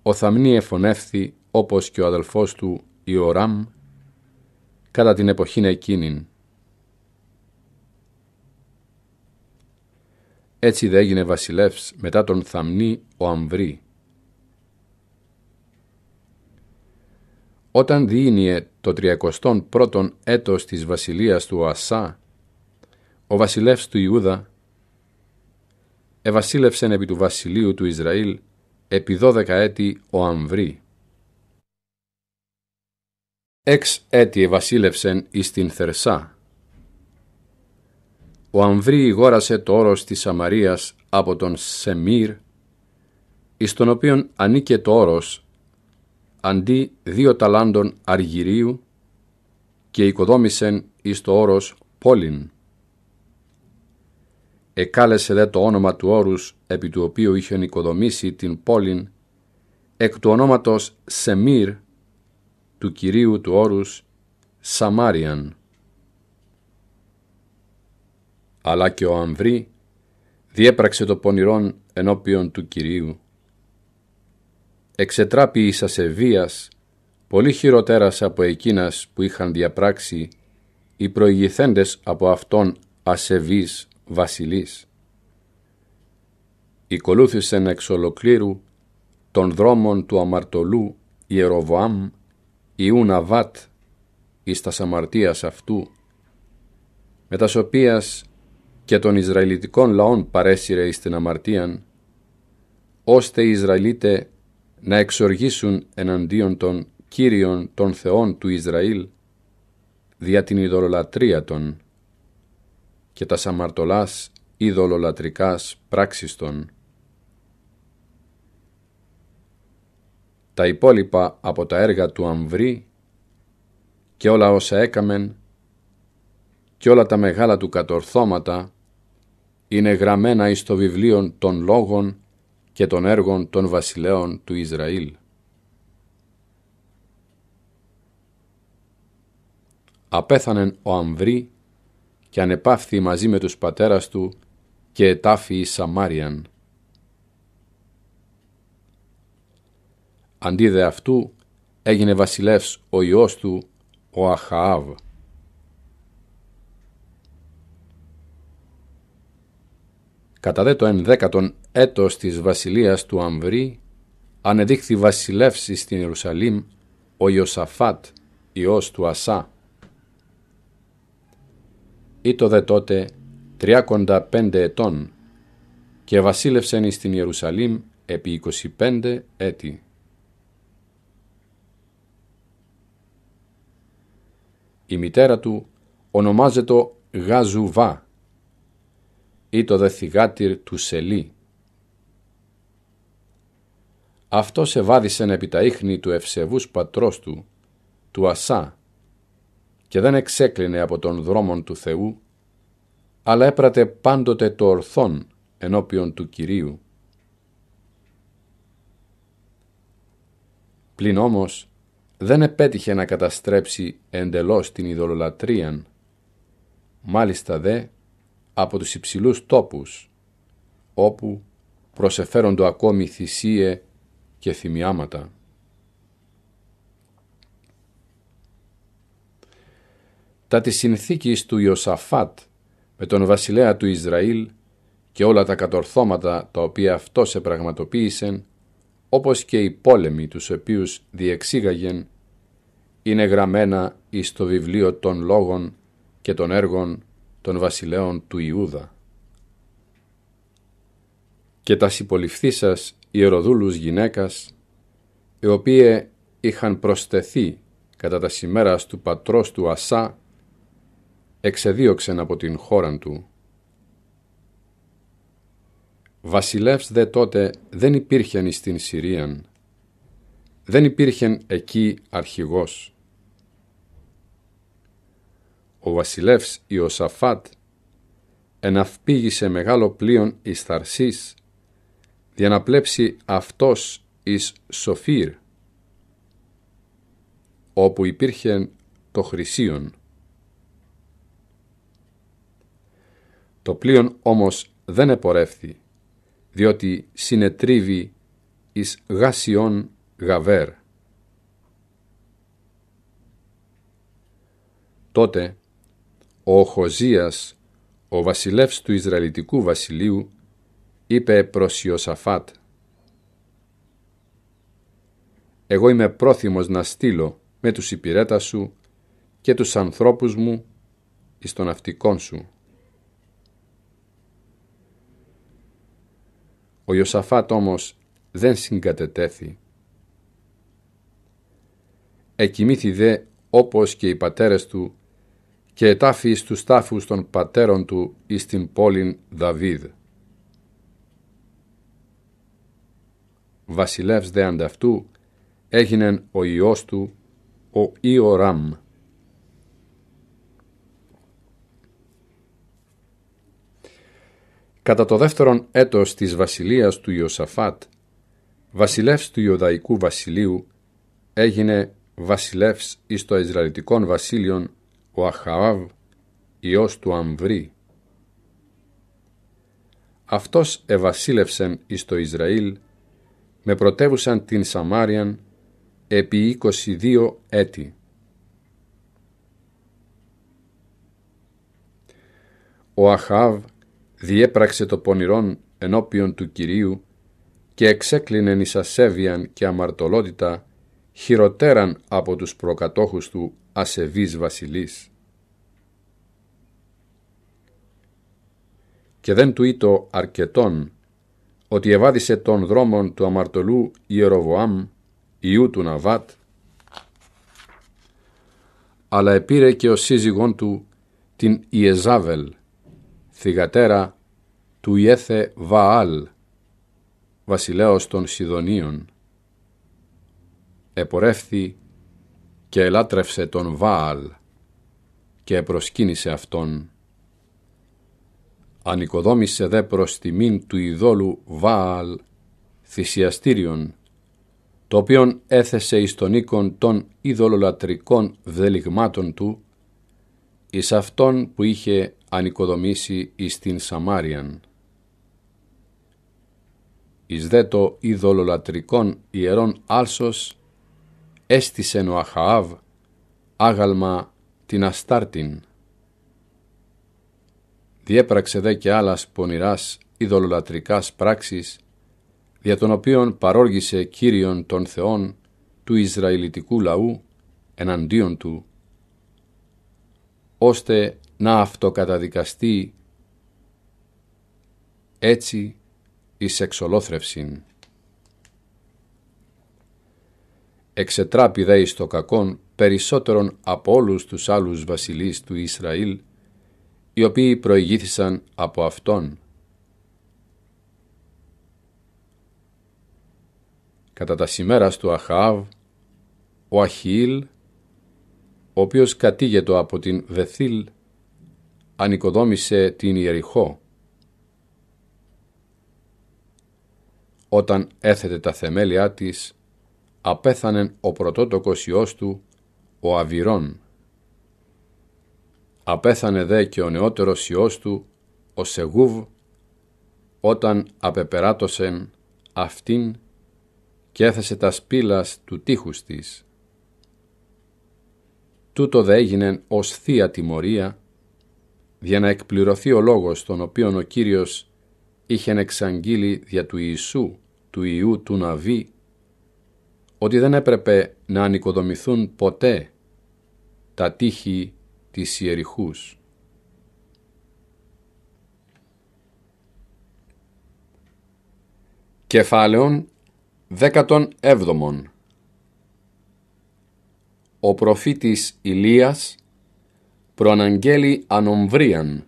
Ο θαμνή εφωνεύθη όπως και ο αδελφός του Ιωράμ κατά την εποχήν εκείνην. Έτσι δε έγινε βασιλεύς μετά τον θαμνή ο Αμβρή. Όταν διήνυε το 31ο έτος της βασιλείας του Ασά, ο βασιλεύς του Ιούδα εβασίλευσεν επί του βασιλείου του Ισραήλ επί δώδεκα έτη ο Αμβρή. Εξ έτη εβασίλευσεν εις την Θερσά. Ο Αμβρή γόρασε το όρος της Σαμαρίας από τον Σεμίρ, εις τον οποίον ανήκε το όρος, αντί δύο ταλάντων αργυρίου και οικοδόμησεν εις το όρος Πόλιν εκάλεσε δε το όνομα του όρους επί του οποίου είχε οικοδομήσει την πόλην εκ του ονόματος Σεμίρ του κυρίου του όρους Σαμάριαν. Αλλά και ο Αμβρή διέπραξε το πονηρόν ενώπιον του κυρίου. Εξετράπη η ασεβίας πολύ χειροτέρας από εκείνας που είχαν διαπράξει οι προηγηθέντες από αυτόν ασεβείς βασιλείς. Οικολούθησεν εξ ολοκλήρου των δρόμων του αμαρτωλού Ιεροβοάμ Ιού Ναβάτ εις τας αμαρτίας αυτού, με τας οποίας και των Ισραηλιτικών λαών παρέσυρε εις την αμαρτίαν, ώστε οι Ισραηλίτε να εξοργήσουν εναντίον των Κύριων των Θεών του Ισραήλ, δια την ειδωλολατρία των και τα αμαρτωλάς ειδωλολατρικάς πράξεις των. Τα υπόλοιπα από τα έργα του Αμβρή και όλα όσα έκαμεν και όλα τα μεγάλα του κατορθώματα είναι γραμμένα εις το βιβλίο των λόγων και των έργων των βασιλέων του Ισραήλ. Απέθανεν ο Αμβρή και ανεπάφθη μαζί με τους πατέρας του και ετάφη η Σαμάριαν. αυτού έγινε βασιλεύς ο ιός του, ο Αχαάβ. Κατά δε το ενδέκατον έτος της βασιλείας του Αμβρή, ανεδείχθη βασιλεύση στην Ιερουσαλήμ ο Ιωσαφάτ, ιός του Ασά, Ήτο δε τότε 35 ετών και βασίλευσεν στην Ιερουσαλήμ επί 25 έτη. Η μητέρα του ονομάζεται Γαζουβά ή το δε θυγάτηρ του Σελή. Αυτό σε βάδισεν επί τα ίχνη του ευσεβούς πατρός του, του Ασά, και δεν εξέκλεινε από τον δρόμον του Θεού, αλλά έπρατε πάντοτε το ορθόν ενώπιον του Κυρίου. Πλην όμως δεν επέτυχε να καταστρέψει εντελώς την ειδωλολατρίαν, μάλιστα δε από τους υψηλούς τόπους, όπου προσεφέροντο ακόμη θυσίε και θυμιάματα. τα της συνθήκης του Ιωσαφάτ με τον βασιλέα του Ισραήλ και όλα τα κατορθώματα τα οποία αυτός επραγματοποίησε, όπως και οι πόλεμοι τους οποίους διεξήγαγεν, είναι γραμμένα εις το βιβλίο των λόγων και των έργων των βασιλέων του Ιούδα. Και τας συμπολιφθήσας ιεροδούλους γυναίκας, οι οποίοι είχαν προσθεθεί κατά τα σημέρας του πατρός του Ασά εξεδίωξεν από την χώραν του. Βασιλεύς δε τότε δεν υπήρχεν εις την Συρίαν, δεν υπήρχεν εκεί αρχηγός. Ο βασιλεύς Ιωσαφάτ εναυπήγησε μεγάλο πλοίον εις Θαρσής, για να πλέψει αυτός εις Σοφύρ, όπου υπήρχεν το Χρυσίον. Το πλοίο όμως δεν επορεύθη, διότι συνετρίβει εις γάσιον γαβέρ. Τότε ο Οχοζίας, ο βασιλεύς του Ισραηλιτικού βασιλείου, είπε προς Ιωσαφάτ «Εγώ είμαι πρόθυμος να στείλω με τους υπηρέτα σου και τους ανθρώπους μου εις των σου» Ο Ιωσαφάτ όμως δεν συγκατετέθη. Εκοιμήθη δε όπως και οι πατέρες του και ετάφη στους τάφους των πατέρων του εις την πόλην Δαβίδ. Βασιλεύς δε ανταυτού έγινεν ο Υιός του, ο Ιωράμ. Κατά το δεύτερον έτος της βασιλείας του Ιωσαφάτ, βασιλεύς του Ιωδαϊκού βασιλείου, έγινε βασιλεύς εις το Ισραηλιτικών ο Αχαάβ, ιός του Αμβρή. Αυτός ευασίλευσεν εις το Ισραήλ, με πρωτεύουσαν την Σαμάριαν επί 22 έτη. Ο Αχάβ διέπραξε το πονηρόν ενώπιον του Κυρίου και εξέκλεινε εις ασέβιαν και αμαρτωλότητα χειροτέραν από τους προκατόχους του ασεβής βασιλής. Και δεν του ήτο αρκετόν ότι εβάδισε τον δρόμον του αμαρτωλού Ιεροβοάμ, ιού του Ναβάτ, αλλά επήρε και ο σύζυγόν του την Ιεζάβελ, θυγατέρα του Ιέθε Βαάλ, βασιλέως των Σιδωνίων. Επορεύθη και ελάτρευσε τον Βαάλ και προσκύνησε αυτόν. Ανοικοδόμησε δε προς τιμήν του ιδόλου Βαάλ θυσιαστήριον, το οποίον έθεσε εις τον οίκον των ειδωλολατρικών δελιγμάτων του εις αυτόν που είχε ανοικοδομήσει εις την Σαμάριαν. Εις δε το ειδωλολατρικόν άλσος έστησεν ο Αχαάβ άγαλμα την Αστάρτην. Διέπραξε δε και άλλας πονηράς ειδωλολατρικάς πράξης δια των οποίων παρόργησε Κύριον των Θεών του Ισραηλιτικού λαού εναντίον του ώστε να αυτοκαταδικαστεί έτσι η σεξολόθρευση. Εξετράπη δε το κακόν περισσότερον από όλους τους άλλους βασιλείς του Ισραήλ, οι οποίοι προηγήθησαν από αυτόν. Κατά τα σημέρας του Αχάβ, ο Αχίλ ο οποίος κατήγετο από την Βεθήλ ανοικοδόμησε την Ιεριχώ. Όταν έθετε τα θεμέλια της, απέθανεν ο πρωτότοκος Υιός του, ο Αβυρών. Απέθανε δε και ο νεότερος Υιός του, ο Σεγούβ, όταν απεπεράτωσεν αυτήν και έθεσε τα σπήλας του τείχους της. Τούτο δε έγινε ως θεία τιμωρία, για να εκπληρωθεί ο λόγος τον οποίον ο Κύριος είχε εξαγγείλει δια του Ιησού, του Ιού του Ναβί, ότι δεν έπρεπε να ανοικοδομηθούν ποτέ τα τείχη της ιεριχούς. Κεφάλαιον 17 ο προφήτης Ηλίας προαναγγέλει ανομβρίαν,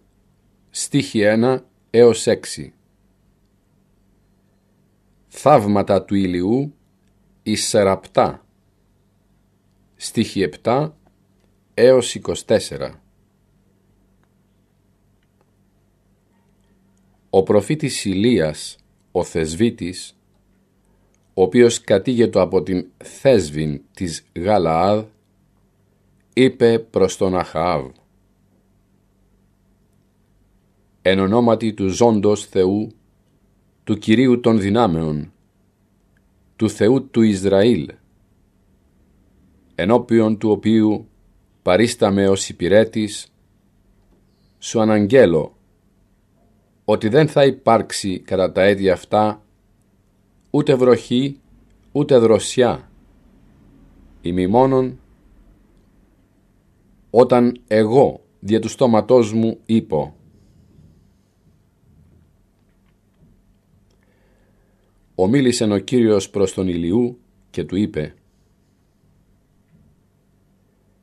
στίχη 1 έως 6. Θαύματα του ηλιού εις σεραπτά, στίχη 7 έως 24. Ο προφήτης Ηλίας, ο Θεσβήτης, ο οποίος κατήγετο από την Θέσβην της Γαλαάδ, είπε προς τον Αχάβ «Εν ονόματι του ζώντος Θεού, του Κυρίου των δυνάμεων, του Θεού του Ισραήλ, ενώπιον του οποίου παρίσταμε ως υπηρέτης, σου αναγγέλω ότι δεν θα υπάρξει κατά τα έδια αυτά ούτε βροχή ούτε δροσιά, ημιμόνων όταν εγώ δια του στόματός μου είπω Ομίλησε ο Κύριος προς τον Ηλιού και του είπε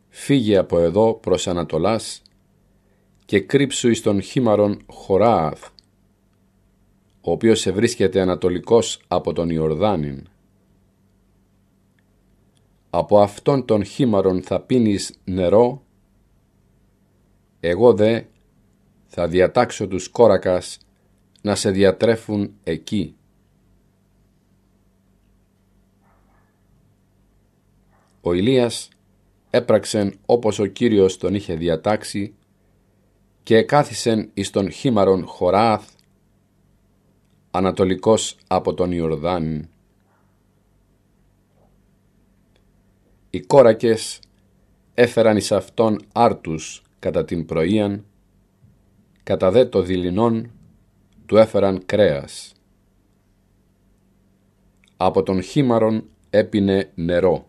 «Φύγε από εδώ προς Ανατολάς και κρύψου εις τον χήμαρον Χωράαθ, ο οποίος ευρίσκεται ανατολικός από τον Ιορδάνην. Από αυτόν τον χήμαρον θα πίνεις νερό εγώ δε θα διατάξω τους κόρακας να σε διατρέφουν εκεί. Ο Ηλίας έπραξεν όπως ο Κύριος τον είχε διατάξει και εκάθισεν εις τον χήμαρον Χωράθ, ανατολικός από τον Ιορδάνη. Οι κόρακες έφεραν εις αυτόν άρτους κατά την πρωίαν, κατά δε το δειλινόν του έφεραν κρέας. Από τον χήμαρον έπινε νερό.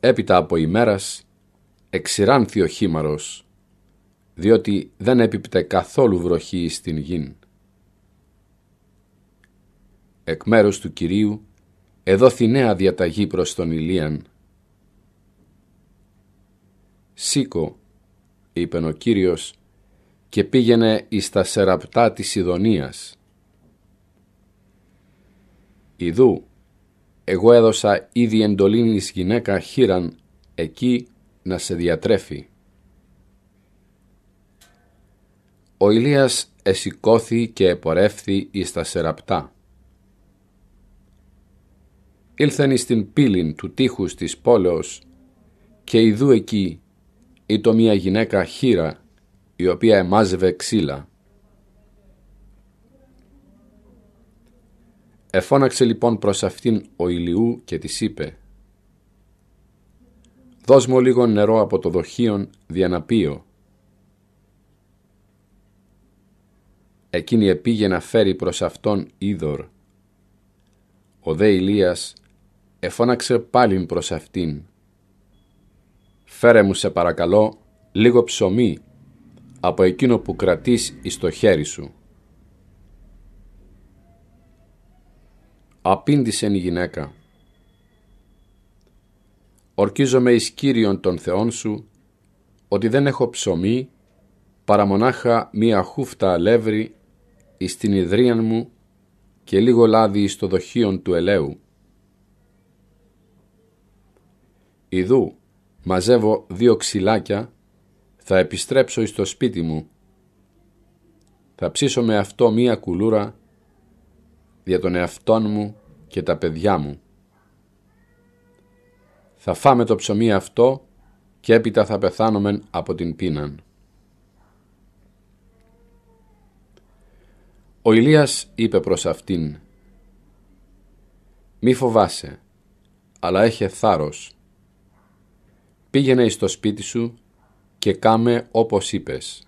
Έπειτα από ημέρας εξηράνθη ο χήμαρος, διότι δεν έπιπτε καθόλου βροχή στην γην. Εκ μέρους του Κυρίου εδόθη νέα διαταγή προς τον Ηλίαν. «Σήκω», είπε ο Κύριος, και πήγαινε εις τα σεραπτά της ιδονίας. Ιδού, εγώ έδωσα ήδη εντολήν εις γυναίκα χείραν εκεί να σε διατρέφει. Ο Ηλίας εσηκώθη και επορεύθη εις τα σεραπτά ήλθαν εις την πύλην του τείχους της πόλεως και ειδού εκεί ήτο μία γυναίκα χείρα η οποία εμάζευε ξύλα. Εφώναξε λοιπόν προς αυτήν ο Ηλιού και της είπε «Δώσ' μου λίγο νερό από το δοχείον πείω». Εκείνη επήγε να φέρει προς αυτόν είδωρ. Ο δε Ηλίας εφώναξε πάλιν προς αυτήν. «Φέρε μου σε παρακαλώ λίγο ψωμί από εκείνο που κρατείς εις το χέρι σου». Απήντησε η γυναίκα. «Ορκίζομαι εις Κύριον των Θεών σου, ότι δεν έχω ψωμί παρά μονάχα μία χούφτα αλεύρι εις την ιδρύαν μου και λίγο λάδι εις το δοχείον του ελαίου. Ιδού, μαζεύω δύο ξυλάκια, θα επιστρέψω εις το σπίτι μου. Θα ψήσω με αυτό μία κουλούρα για τον εαυτό μου και τα παιδιά μου. Θα φάμε το ψωμί αυτό και έπειτα θα πεθάνομεν από την πείναν. Ο Ηλίας είπε προς αυτήν «Μη φοβάσαι, αλλά έχε θάρρος» πήγαινε στο σπίτι σου και κάμε όπως είπες.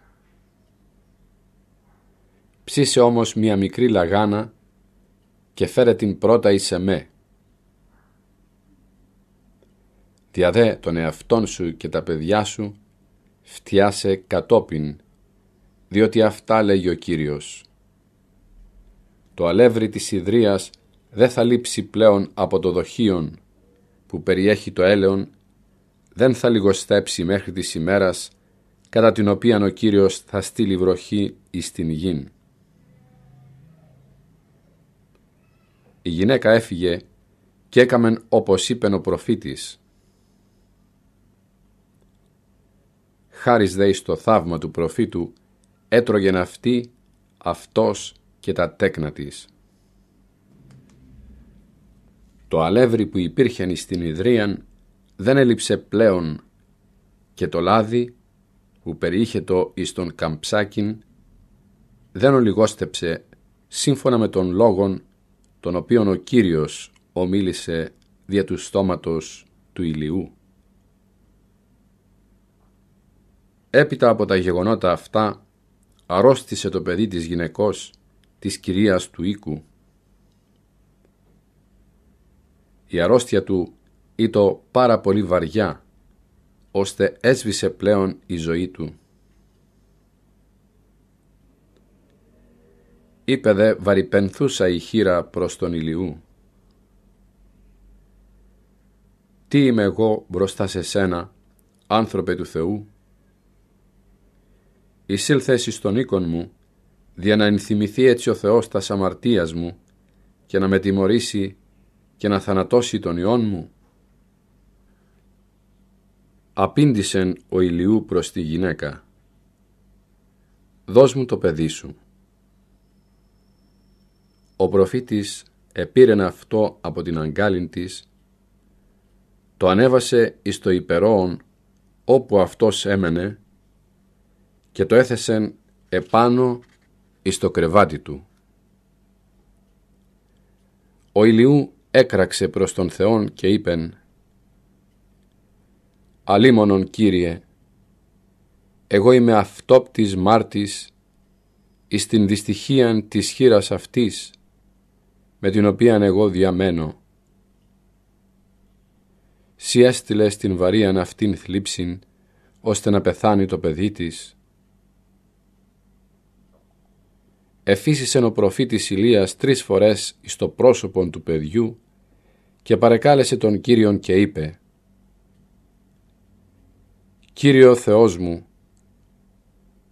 Ψήσε όμως μία μικρή λαγάνα και φέρε την πρώτα εις εμέ. Διαδέ τον εαυτόν σου και τα παιδιά σου φτιάσε κατόπιν, διότι αυτά λέγει ο Κύριος. Το αλεύρι της ιδρίας δεν θα λείψει πλέον από το δοχείον που περιέχει το έλεον δεν θα λιγοστέψει μέχρι της ημέρας κατά την οποία ο Κύριος θα στείλει βροχή εις την γη. Η γυναίκα έφυγε και έκαμεν όπως είπε ο προφήτης. Χάρις δε στο θαύμα του προφήτου έτρωγεν αυτή, αυτός και τα τέκνα της. Το αλεύρι που υπήρχε στην Ιδρίαν δεν έλειψε πλέον και το λάδι που περιείχε το εις τον Καμψάκιν δεν ολιγόστεψε σύμφωνα με τον λόγον τον οποίον ο Κύριος ομίλησε δια του στόματος του ηλιού. Έπειτα από τα γεγονότα αυτά αρρώστησε το παιδί της γυναικός της κυρίας του οίκου. Η αρρώστια του ή το πάρα πολύ βαριά, ώστε έσβησε πλέον η ζωή του. Είπε δε βαρυπενθούσα η χείρα προς τον ηλιού. Τι είμαι εγώ μπροστά σε σένα, άνθρωπε του Θεού. Εισήλθες εις στον οίκον μου, δια να ενθυμηθεί έτσι ο Θεός τας αμαρτίας μου και να με τιμωρήσει και να θανατώσει τον ιόν μου. Απήντησεν ο ηλιού προς τη γυναίκα. Δώσ' μου το παιδί σου. Ο προφήτης επήρεν αυτό από την αγκάλιν της, το ανέβασε εις το υπερόον όπου αυτός έμενε και το έθεσεν επάνω εις το κρεβάτι του. Ο ηλιού έκραξε προς τον Θεόν και είπεν αλίμονον Κύριε, εγώ είμαι αυτόπτης μάρτης εις την δυστυχίαν της χείρας αυτής, με την οποία εγώ διαμένω. Σι έστειλε στην βαρίαν αυτήν θλίψην, ώστε να πεθάνει το παιδί της. Εφύσισεν ο προφήτης Ηλίας τρεις φορές εις το πρόσωπον του παιδιού και παρεκάλεσε τον Κύριον και είπε «Κύριο Θεός μου,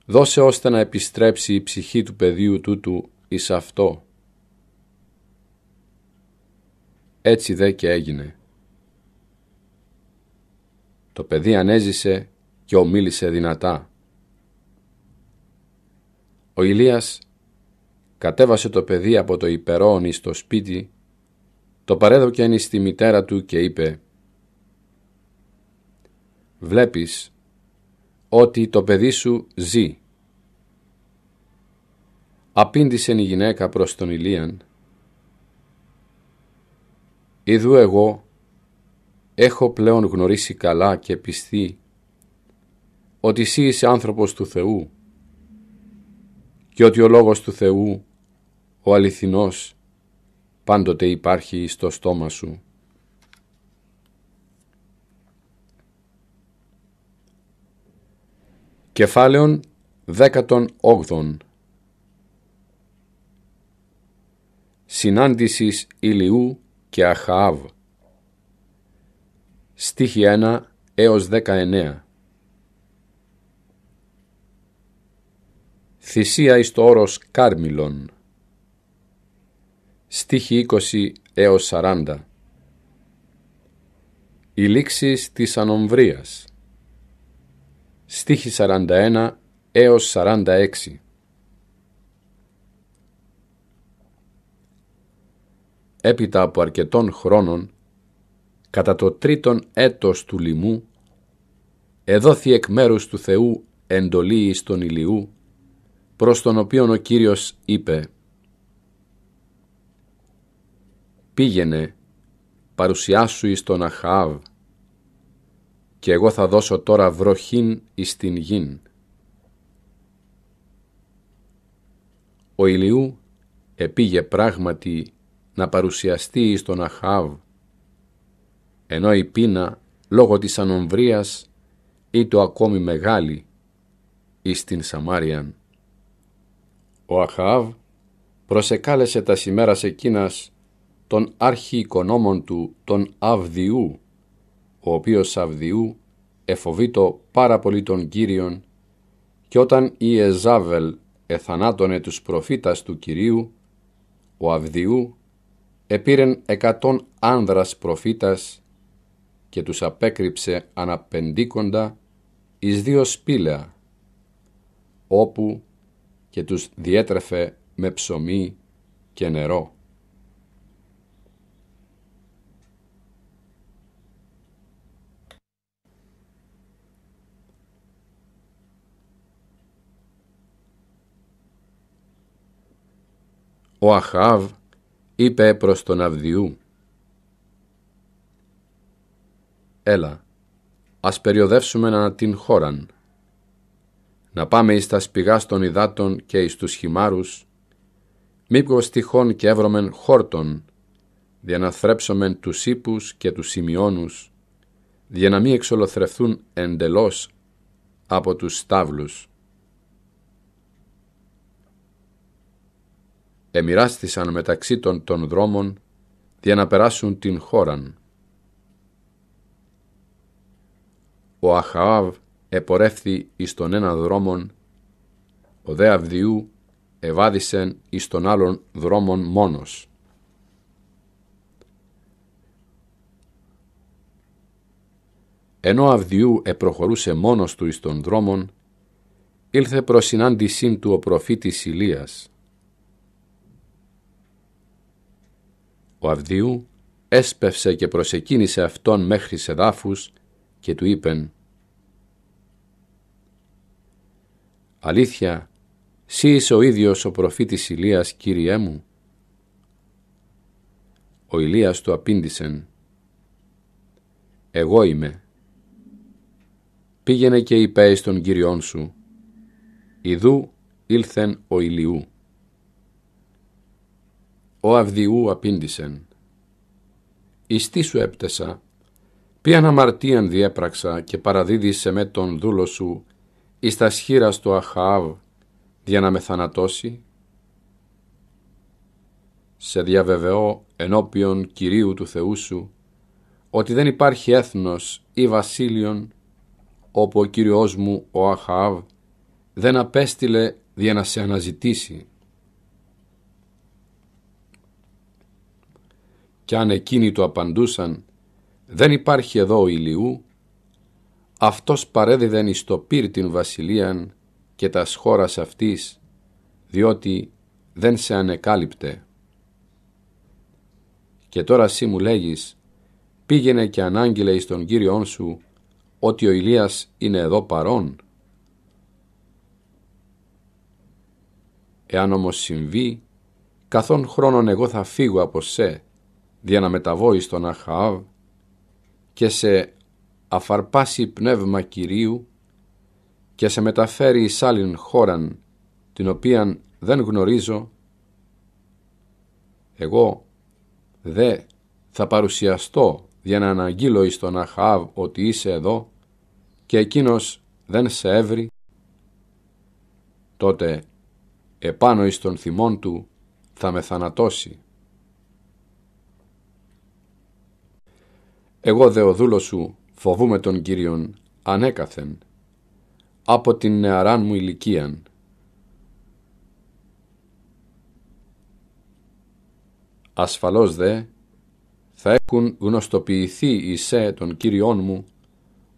δώσε ώστε να επιστρέψει η ψυχή του παιδίου τούτου εις αυτό». Έτσι δε και έγινε. Το παιδί ανέζησε και ομίλησε δυνατά. Ο Ηλίας κατέβασε το παιδί από το υπερώνι στο σπίτι, το εις στη μητέρα του και είπε «Βλέπεις ότι το παιδί σου ζει. Απήντησε η γυναίκα προς τον Ηλίαν. Ιδού εγώ έχω πλέον γνωρίσει καλά και πιστεί ότι εσύ είσαι άνθρωπος του Θεού και ότι ο λόγος του Θεού, ο αληθινός, πάντοτε υπάρχει στο στόμα σου. Κεφάλαιον 18 Συνάντησης Ηλιού και Αχαάβ Στίχη 1 έως 19 Θυσία εις το όρος Κάρμιλον Στίχη 20 έως 40 Η λήξη της ανομβρίας στίχη 41 έως 46. Έπειτα από αρκετών χρόνων, κατά το τρίτον έτος του λοιμού, εδόθη εκ μέρους του Θεού εντολή εις τον Ηλιού, προς τον οποίον ο Κύριος είπε «Πήγαινε, παρουσιάσου εις τον Αχάβ, και εγώ θα δώσω τώρα βροχήν εις την Ο Ηλιού επήγε πράγματι να παρουσιαστεί εις τον Αχάβ, ενώ η πείνα λόγω της ανομβρίας ή το ακόμη μεγάλη εις την Σαμάριαν. Ο Αχάβ προσεκάλεσε τα σημέρας εκείνας τον οικονόμων του, τον Αβδιού, ο οποίος Σαβδιού εφοβήτω πάρα πολύ τον Κύριον και όταν η Εζάβελ εθανάτωνε τους προφήτας του Κυρίου, ο Αβδιού επήρεν εκατόν άνδρας προφήτας και τους απέκρυψε αναπεντίκοντα εις δύο σπήλαια, όπου και τους διέτρεφε με ψωμί και νερό. Ο Αχάβ είπε προς τον Αυδιού «Έλα, ας περιοδεύσουμε την χώραν, να πάμε εις τα σπηγά των υδάτων και εις τους χυμάρους, μήπως τυχόν και έβρομεν χόρτον, δια να θρέψομεν τους ύπους και τους σημειώνους, δια να μη εξολοθρευθούν εντελώς από τους στάβλους. εμοιράστησαν μεταξύ των, των δρόμων για να περάσουν την χώραν. Ο Αχαάβ επορεύθη εις τον έναν δρόμον, ο δε Αυδιού εβάδισεν εις τον άλλον δρόμον μόνος. Ενώ Αυδιού επροχωρούσε μόνος του εις τον δρόμον, ήλθε προς συνάντησήν του ο προφήτης Ηλίας Ο Αυδίου έσπευσε και προσεκίνησε αυτόν μέχρι σε δάφους και του είπεν «Αλήθεια, σύ είσαι ο ίδιος ο προφήτης Ηλίας, Κύριέ μου» Ο Ηλίας του απήντησεν «Εγώ είμαι» πήγαινε και είπε στον Κύριόν σου «Ιδού ήλθεν ο Ηλιού». Ο Αβδιού απήντησεν. τι σου έπτεσα, ποιαν αμαρτίαν διέπραξα και παραδίδησε με τον δούλο σου εις τα σχήρα στο Αχαάβ για να με θανατώσει. Σε διαβεβαιώ ενώπιον Κυρίου του Θεού σου ότι δεν υπάρχει έθνος ή βασίλειον όπου ο Κύριος μου ο Αχαάβ δεν απέστειλε για να σε αναζητήσει. Κι αν εκείνοι του απαντούσαν «Δεν υπάρχει εδώ ο ηλιού», αυτός παρέδιδεν εις το πύρ την βασιλείαν και τας χώρας αυτής, διότι δεν σε ανεκάλυπτε. Και τώρα σύ μου λέγεις, πήγαινε και ανάγγειλε εις τον Κύριόν σου, ότι ο Ηλίας είναι εδώ παρόν. Εάν όμως συμβεί, καθόν χρόνον εγώ θα φύγω από σε, διαναμεταβόη στον Αχαβ, και σε αφαρπάσει πνεύμα Κυρίου και σε μεταφέρει εις άλλην χώραν την οποίαν δεν γνωρίζω εγώ δε θα παρουσιαστώ για να αναγγείλω εις τον Αχάβ ότι είσαι εδώ και εκείνος δεν σε έβρει. τότε επάνω εις τον θυμόν του θα με θανατώσει. Εγώ δε ο δούλος σου φοβούμε τον Κύριον ανέκαθεν από την νεαράν μου ηλικίαν. Ασφαλώς δε θα έχουν γνωστοποιηθεί σε των Κύριών μου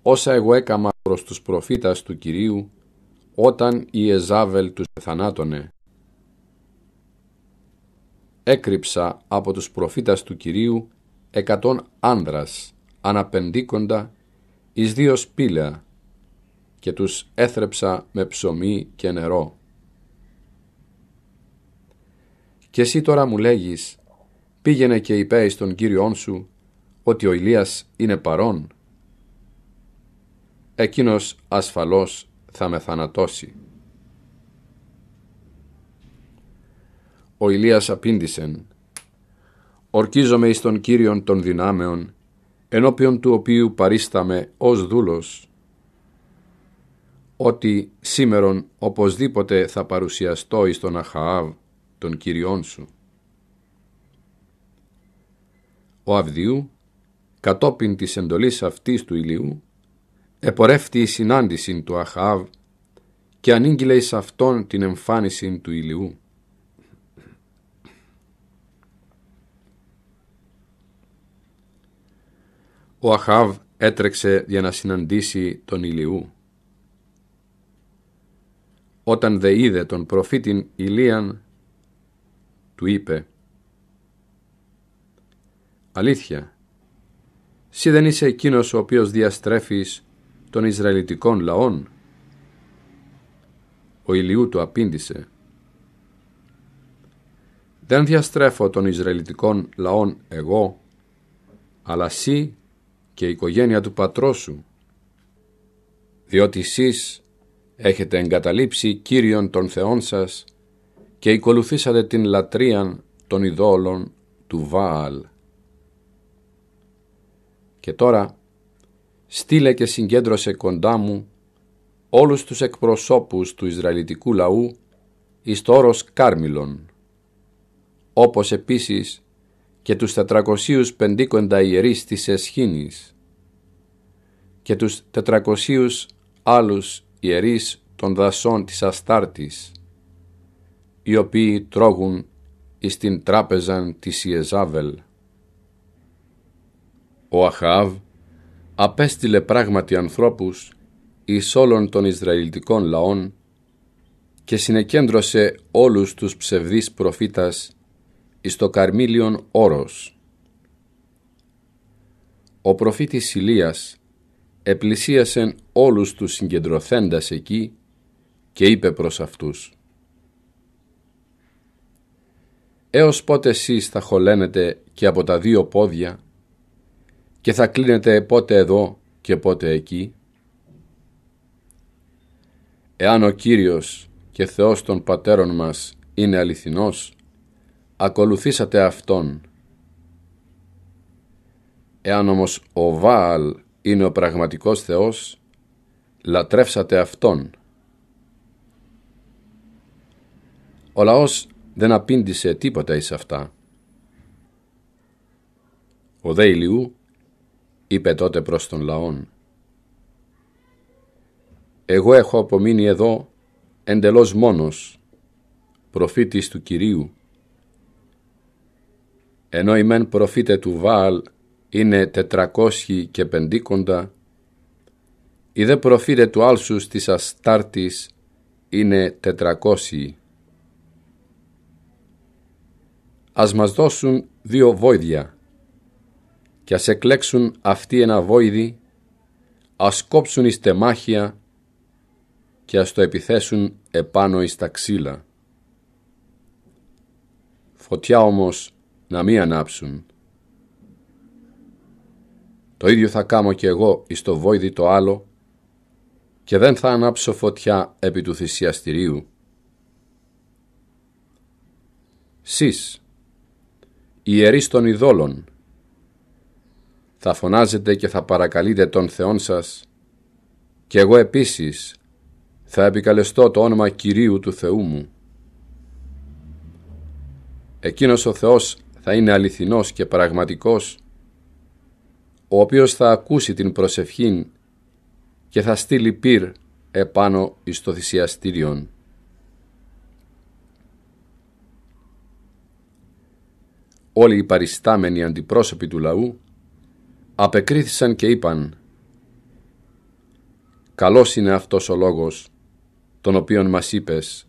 όσα εγώ έκαμα προς τους προφήτας του Κυρίου όταν η Εζάβελ τους θανάτωνε. Έκρυψα από τους προφήτας του Κυρίου εκατόν άνδρας αναπεντήκοντα εις δύο σπήλαια και τους έθρεψα με ψωμί και νερό. Και εσύ τώρα μου λέγεις, πήγαινε και είπε τον Κύριόν σου ότι ο Ηλίας είναι παρόν. Εκείνος ασφαλώς θα με θανατώσει. Ο Ηλίας απήντησεν, «Ορκίζομαι εις τον Κύριον των δυνάμεων ενώπιον του οποίου παρίσταμε ως δούλος, ότι σήμερον οπωσδήποτε θα παρουσιαστώ εις τον Αχαάβ, τον Κυριόν σου. Ο Αυδιού, κατόπιν της εντολής αυτής του ηλίου, επορεύτη η συνάντηση του Αχαάβ και ανήγγειλε εις αυτόν την εμφάνιση του ηλιού. ο Αχάβ έτρεξε για να συναντήσει τον Ηλιού. Όταν δε είδε τον προφήτην Ηλίαν, του είπε «Αλήθεια, σύ δεν είσαι εκείνος ο οποίος διαστρέφεις των Ισραηλιτικών λαών» Ο Ηλιού του απήντησε «Δεν διαστρέφω των Ισραηλιτικών λαών εγώ, αλλά σύ και η οικογένεια του πατρός σου, διότι εσείς έχετε εγκαταλείψει Κύριον των Θεών σας και οικολουθήσατε την λατρεία των ειδόλων του Βάαλ. Και τώρα στείλε και συγκέντρωσε κοντά μου όλους τους εκπροσώπους του Ισραηλιτικού λαού εις το όρος Κάρμιλον, όπως επίσης και τους 450 ιερείς της Εσχήνης και τους 400 άλλους ιερείς των δασών της Αστάρτης οι οποίοι τρώγουν εις την τράπεζαν της Ιεζάβελ. Ο Αχάβ απέστειλε πράγματι ανθρώπους εις όλων των Ισραηλιτικών λαών και συνεκέντρωσε όλους τους ψευδείς προφήτας εις το όρος. Ο προφήτης Ηλίας επλησίασεν όλους τους συγκεντρωθέντας εκεί και είπε προς αυτούς «Έως πότε εσείς θα χωλένετε και από τα δύο πόδια και θα κλείνετε πότε εδώ και πότε εκεί» Εάν ο Κύριος και Θεός των Πατέρων μας είναι αληθινός, ακολουθήσατε αυτόν. Εάν όμως ο Βάαλ είναι ο πραγματικός Θεός, λατρεύσατε αυτόν. Ο λαός δεν απήντησε τίποτα εις αυτά. Ο δε είπε τότε προς τον λαόν. Εγώ έχω απομείνει εδώ εντελώς μόνος, προφήτης του Κυρίου, ενώ η μεν προφήτε του Βάλ είναι τετρακόσχοι και πεντήκοντα, οι δε προφήτε του Άλσους της Αστάρτης είναι τετρακόσιοι. Ας μας δώσουν δύο βόηδια και ας εκλέξουν αυτοί ένα βόηδι, ας κόψουν εις τεμάχια και ας το επιθέσουν επάνω εις τα ξύλα. Φωτιά όμως να μη ανάψουν. Το ίδιο θα κάμω κι εγώ εις το βόηδι το άλλο και δεν θα ανάψω φωτιά επί του θυσιαστηρίου. Σεις, ιερείς των ειδόλων, θα φωνάζετε και θα παρακαλείτε τον Θεόν σας και εγώ επίσης θα επικαλεστώ το όνομα Κυρίου του Θεού μου. Εκείνος ο Θεός θα είναι αληθινός και πραγματικός, ο οποίος θα ακούσει την προσευχήν και θα στείλει πυρ επάνω εις το Όλοι οι παριστάμενοι αντιπρόσωποι του λαού απεκρίθησαν και είπαν «Καλός είναι αυτός ο λόγος, τον οποίον μας είπες,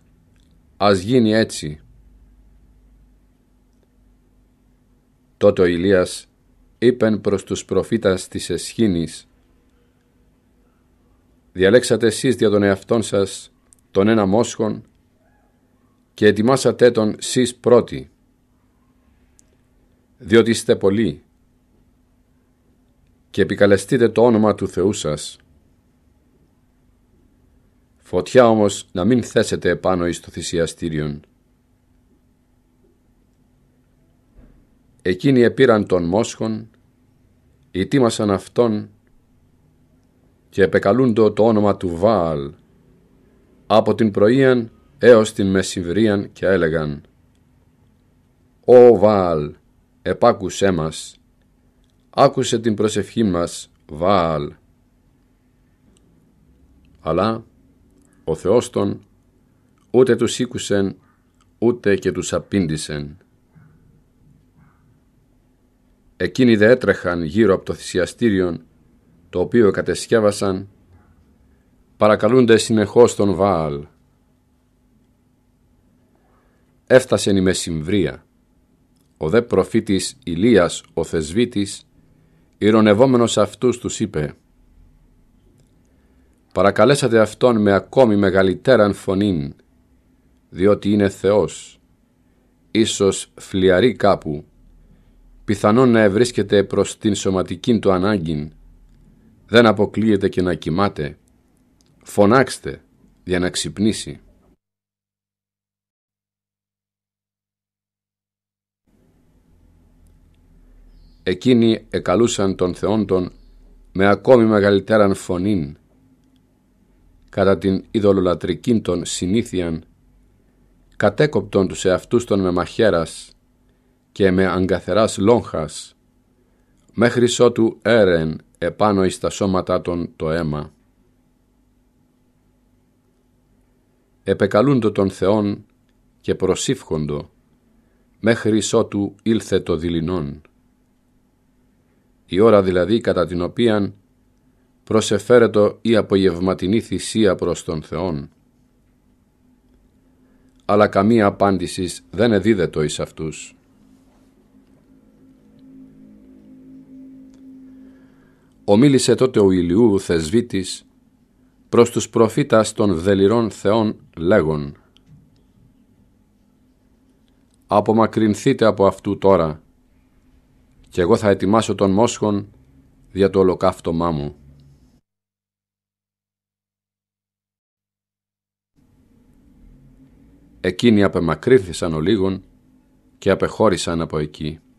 ας γίνει έτσι, Τότε ο Ηλίας είπεν προς τους προφήτας της Εσχήνης «Διαλέξατε εσείς δια των εαυτών σας τον ένα μόσχον και ετοιμάσατε τον σεις πρώτη, διότι είστε πολλοί και επικαλεστείτε το όνομα του Θεού σας. Φωτιά όμως να μην θέσετε επάνω εις το θυσιαστήριον, Εκείνοι επήραν τον Μόσχον, ετοίμασαν αυτόν και επεκαλούντο το όνομα του βάλ από την πρωίαν έως την μεσημβρίαν και έλεγαν «Ω βάλ επάκουσέ μας, άκουσε την προσευχή μας, βάλ, Αλλά ο Θεός τον ούτε τους σήκουσεν ούτε και τους απήντησεν. Εκείνοι δε έτρεχαν γύρω από το θυσιαστήριο, το οποίο κατεσκεύασαν, παρακαλούνται συνεχώς τον Βάαλ. έφτασε η μεσημβρία. Ο δε προφήτης Ηλίας ο Θεσβήτης, ηρωνευόμενος αυτούς τους είπε «Παρακαλέσατε αυτόν με ακόμη μεγαλυτέραν φωνήν, διότι είναι Θεός, ίσως φλιαρή κάπου πιθανόν να ευρίσκεται προς την σωματική του ανάγκη, δεν αποκλείεται και να κοιμάται, φωνάξτε για να ξυπνήσει. Εκείνοι εκαλούσαν τον Θεόν τον με ακόμη μεγαλύτεραν φωνήν, κατά την ειδωλολατρική των συνήθειαν, κατέκοπτον τους εαυτούς των με μαχαίρας, και με αγκαθεράς λόγχας, μέχρι ότου έρεν επάνω εις τα σώματα των το αίμα. Επεκαλούντο τον Θεόν και προσύφχοντο μέχρι ότου ήλθε το δειλινόν. Η ώρα δηλαδή κατά την οποίαν προσεφέρετο η απογευματινή θυσία προς τον Θεόν. Αλλά καμία απάντησης δεν εδίδετο εις αυτούς. Ομίλησε τότε ο Ηλιού Θεσβήτης προς τους προφήτας των δεληρών θεών λέγον «Απομακρυνθείτε από αυτού τώρα και εγώ θα ετοιμάσω τον Μόσχον για το ολοκαύτωμά μου». Εκείνοι απεμακρύνθησαν λίγον, και απεχώρησαν από εκεί.